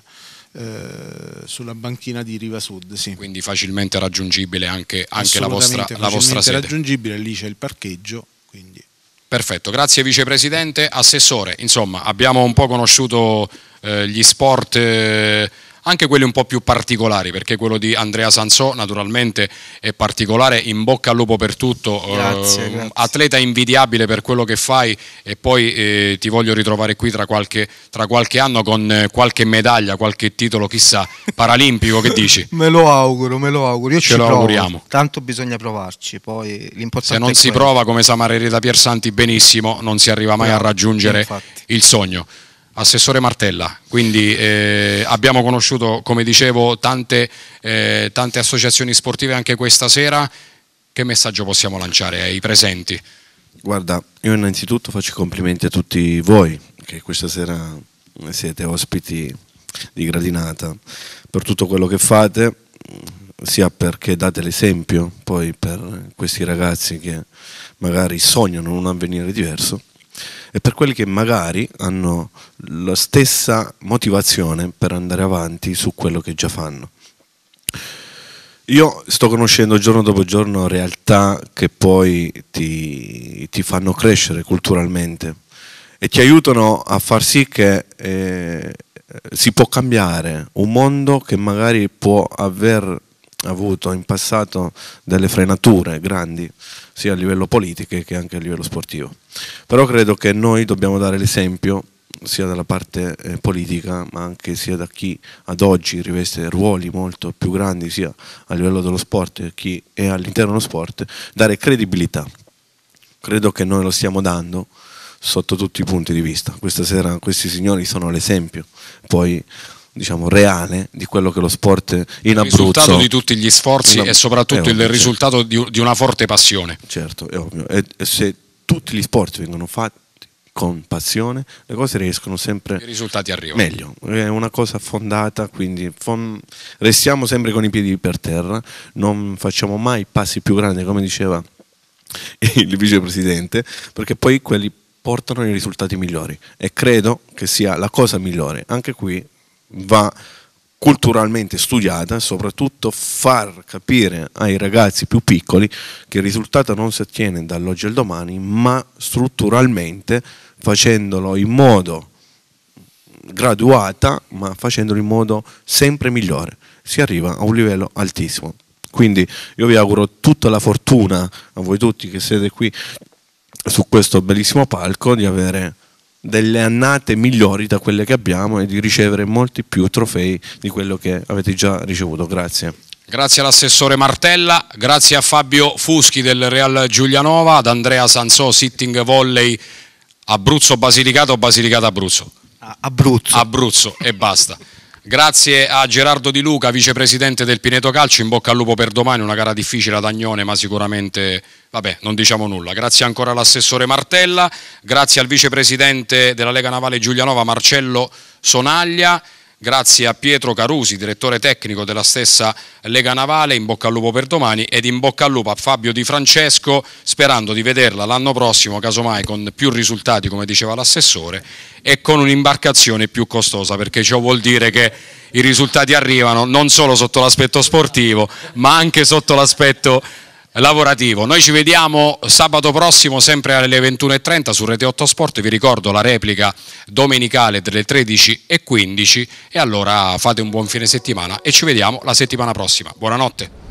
Eh, sulla banchina di Riva Sud, sì. quindi facilmente raggiungibile anche, anche la vostra, facilmente la vostra sede. raggiungibile, lì c'è il parcheggio. Quindi. Perfetto, grazie Vicepresidente. Assessore, insomma abbiamo un po' conosciuto eh, gli sport eh, anche quelli un po' più particolari, perché quello di Andrea Sansò naturalmente è particolare, in bocca al lupo per tutto, eh, grazie, eh, grazie. atleta invidiabile per quello che fai e poi eh, ti voglio ritrovare qui tra qualche, tra qualche anno con eh, qualche medaglia, qualche titolo, chissà, paralimpico, che dici? me lo auguro, me lo auguro, io ce ci lo provo. auguriamo. Tanto bisogna provarci, poi l'importante Se non si quello. prova come sa Margherita Piersanti benissimo, non si arriva mai a raggiungere Infatti. il sogno. Assessore Martella, quindi eh, abbiamo conosciuto, come dicevo, tante, eh, tante, associazioni sportive anche questa sera. Che messaggio possiamo lanciare ai presenti? Guarda, io innanzitutto faccio complimenti a tutti voi che questa sera siete ospiti di gradinata per tutto quello che fate, sia perché date l'esempio poi per questi ragazzi che magari sognano un avvenire diverso e per quelli che magari hanno la stessa motivazione per andare avanti su quello che già fanno. Io sto conoscendo giorno dopo giorno realtà che poi ti, ti fanno crescere culturalmente e ti aiutano a far sì che eh, si può cambiare un mondo che magari può aver avuto in passato delle frenature grandi sia a livello politico che anche a livello sportivo. Però credo che noi dobbiamo dare l'esempio sia dalla parte eh, politica ma anche sia da chi ad oggi riveste ruoli molto più grandi sia a livello dello sport che chi è all'interno dello sport, dare credibilità. Credo che noi lo stiamo dando sotto tutti i punti di vista. Questa sera questi signori sono l'esempio, poi diciamo, reale di quello che lo sport in Abruzzo. Il risultato di tutti gli sforzi Ab- e soprattutto eh, ovvio, il certo. risultato certo. di, una forte passione. Certo, è ovvio. E, e se tutti gli sport vengono fatti con passione, le cose riescono sempre I risultati arrivano. meglio. È una cosa fondata, quindi fon... restiamo sempre con i piedi per terra, non facciamo mai passi più grandi, come diceva il vicepresidente, perché poi quelli portano i risultati migliori e credo che sia la cosa migliore. Anche qui va culturalmente studiata soprattutto far capire ai ragazzi più piccoli che il risultato non si ottiene dall'oggi al domani, ma strutturalmente facendolo in modo graduata, ma facendolo in modo sempre migliore, si arriva a un livello altissimo. Quindi io vi auguro tutta la fortuna a voi tutti che siete qui su questo bellissimo palco di avere delle annate migliori da quelle che abbiamo e di ricevere molti più trofei di quello che avete già ricevuto. Grazie. Grazie all'assessore Martella, grazie a Fabio Fuschi del Real Giulianova, ad Andrea Sansò, sitting volley Abruzzo Basilicato o Basilicata Abruzzo? Abruzzo. Abruzzo e basta. Grazie a Gerardo Di Luca, vicepresidente del Pineto Calcio, in bocca al lupo per domani, una gara difficile ad Agnone, ma sicuramente, vabbè, non diciamo nulla. Grazie ancora all'assessore Martella, grazie al vicepresidente della Lega Navale Giulianova Marcello Sonaglia. Grazie a Pietro Carusi, direttore tecnico della stessa Lega Navale, in bocca al lupo per domani ed in bocca al lupo a Fabio Di Francesco sperando di vederla l'anno prossimo, casomai con più risultati come diceva l'assessore e con un'imbarcazione più costosa perché ciò vuol dire che i risultati arrivano non solo sotto l'aspetto sportivo ma anche sotto l'aspetto lavorativo. Noi ci vediamo sabato prossimo sempre alle 21.30 su Rete 8 Sport, vi ricordo la replica domenicale delle 13.15 e allora fate un buon fine settimana e ci vediamo la settimana prossima. Buonanotte.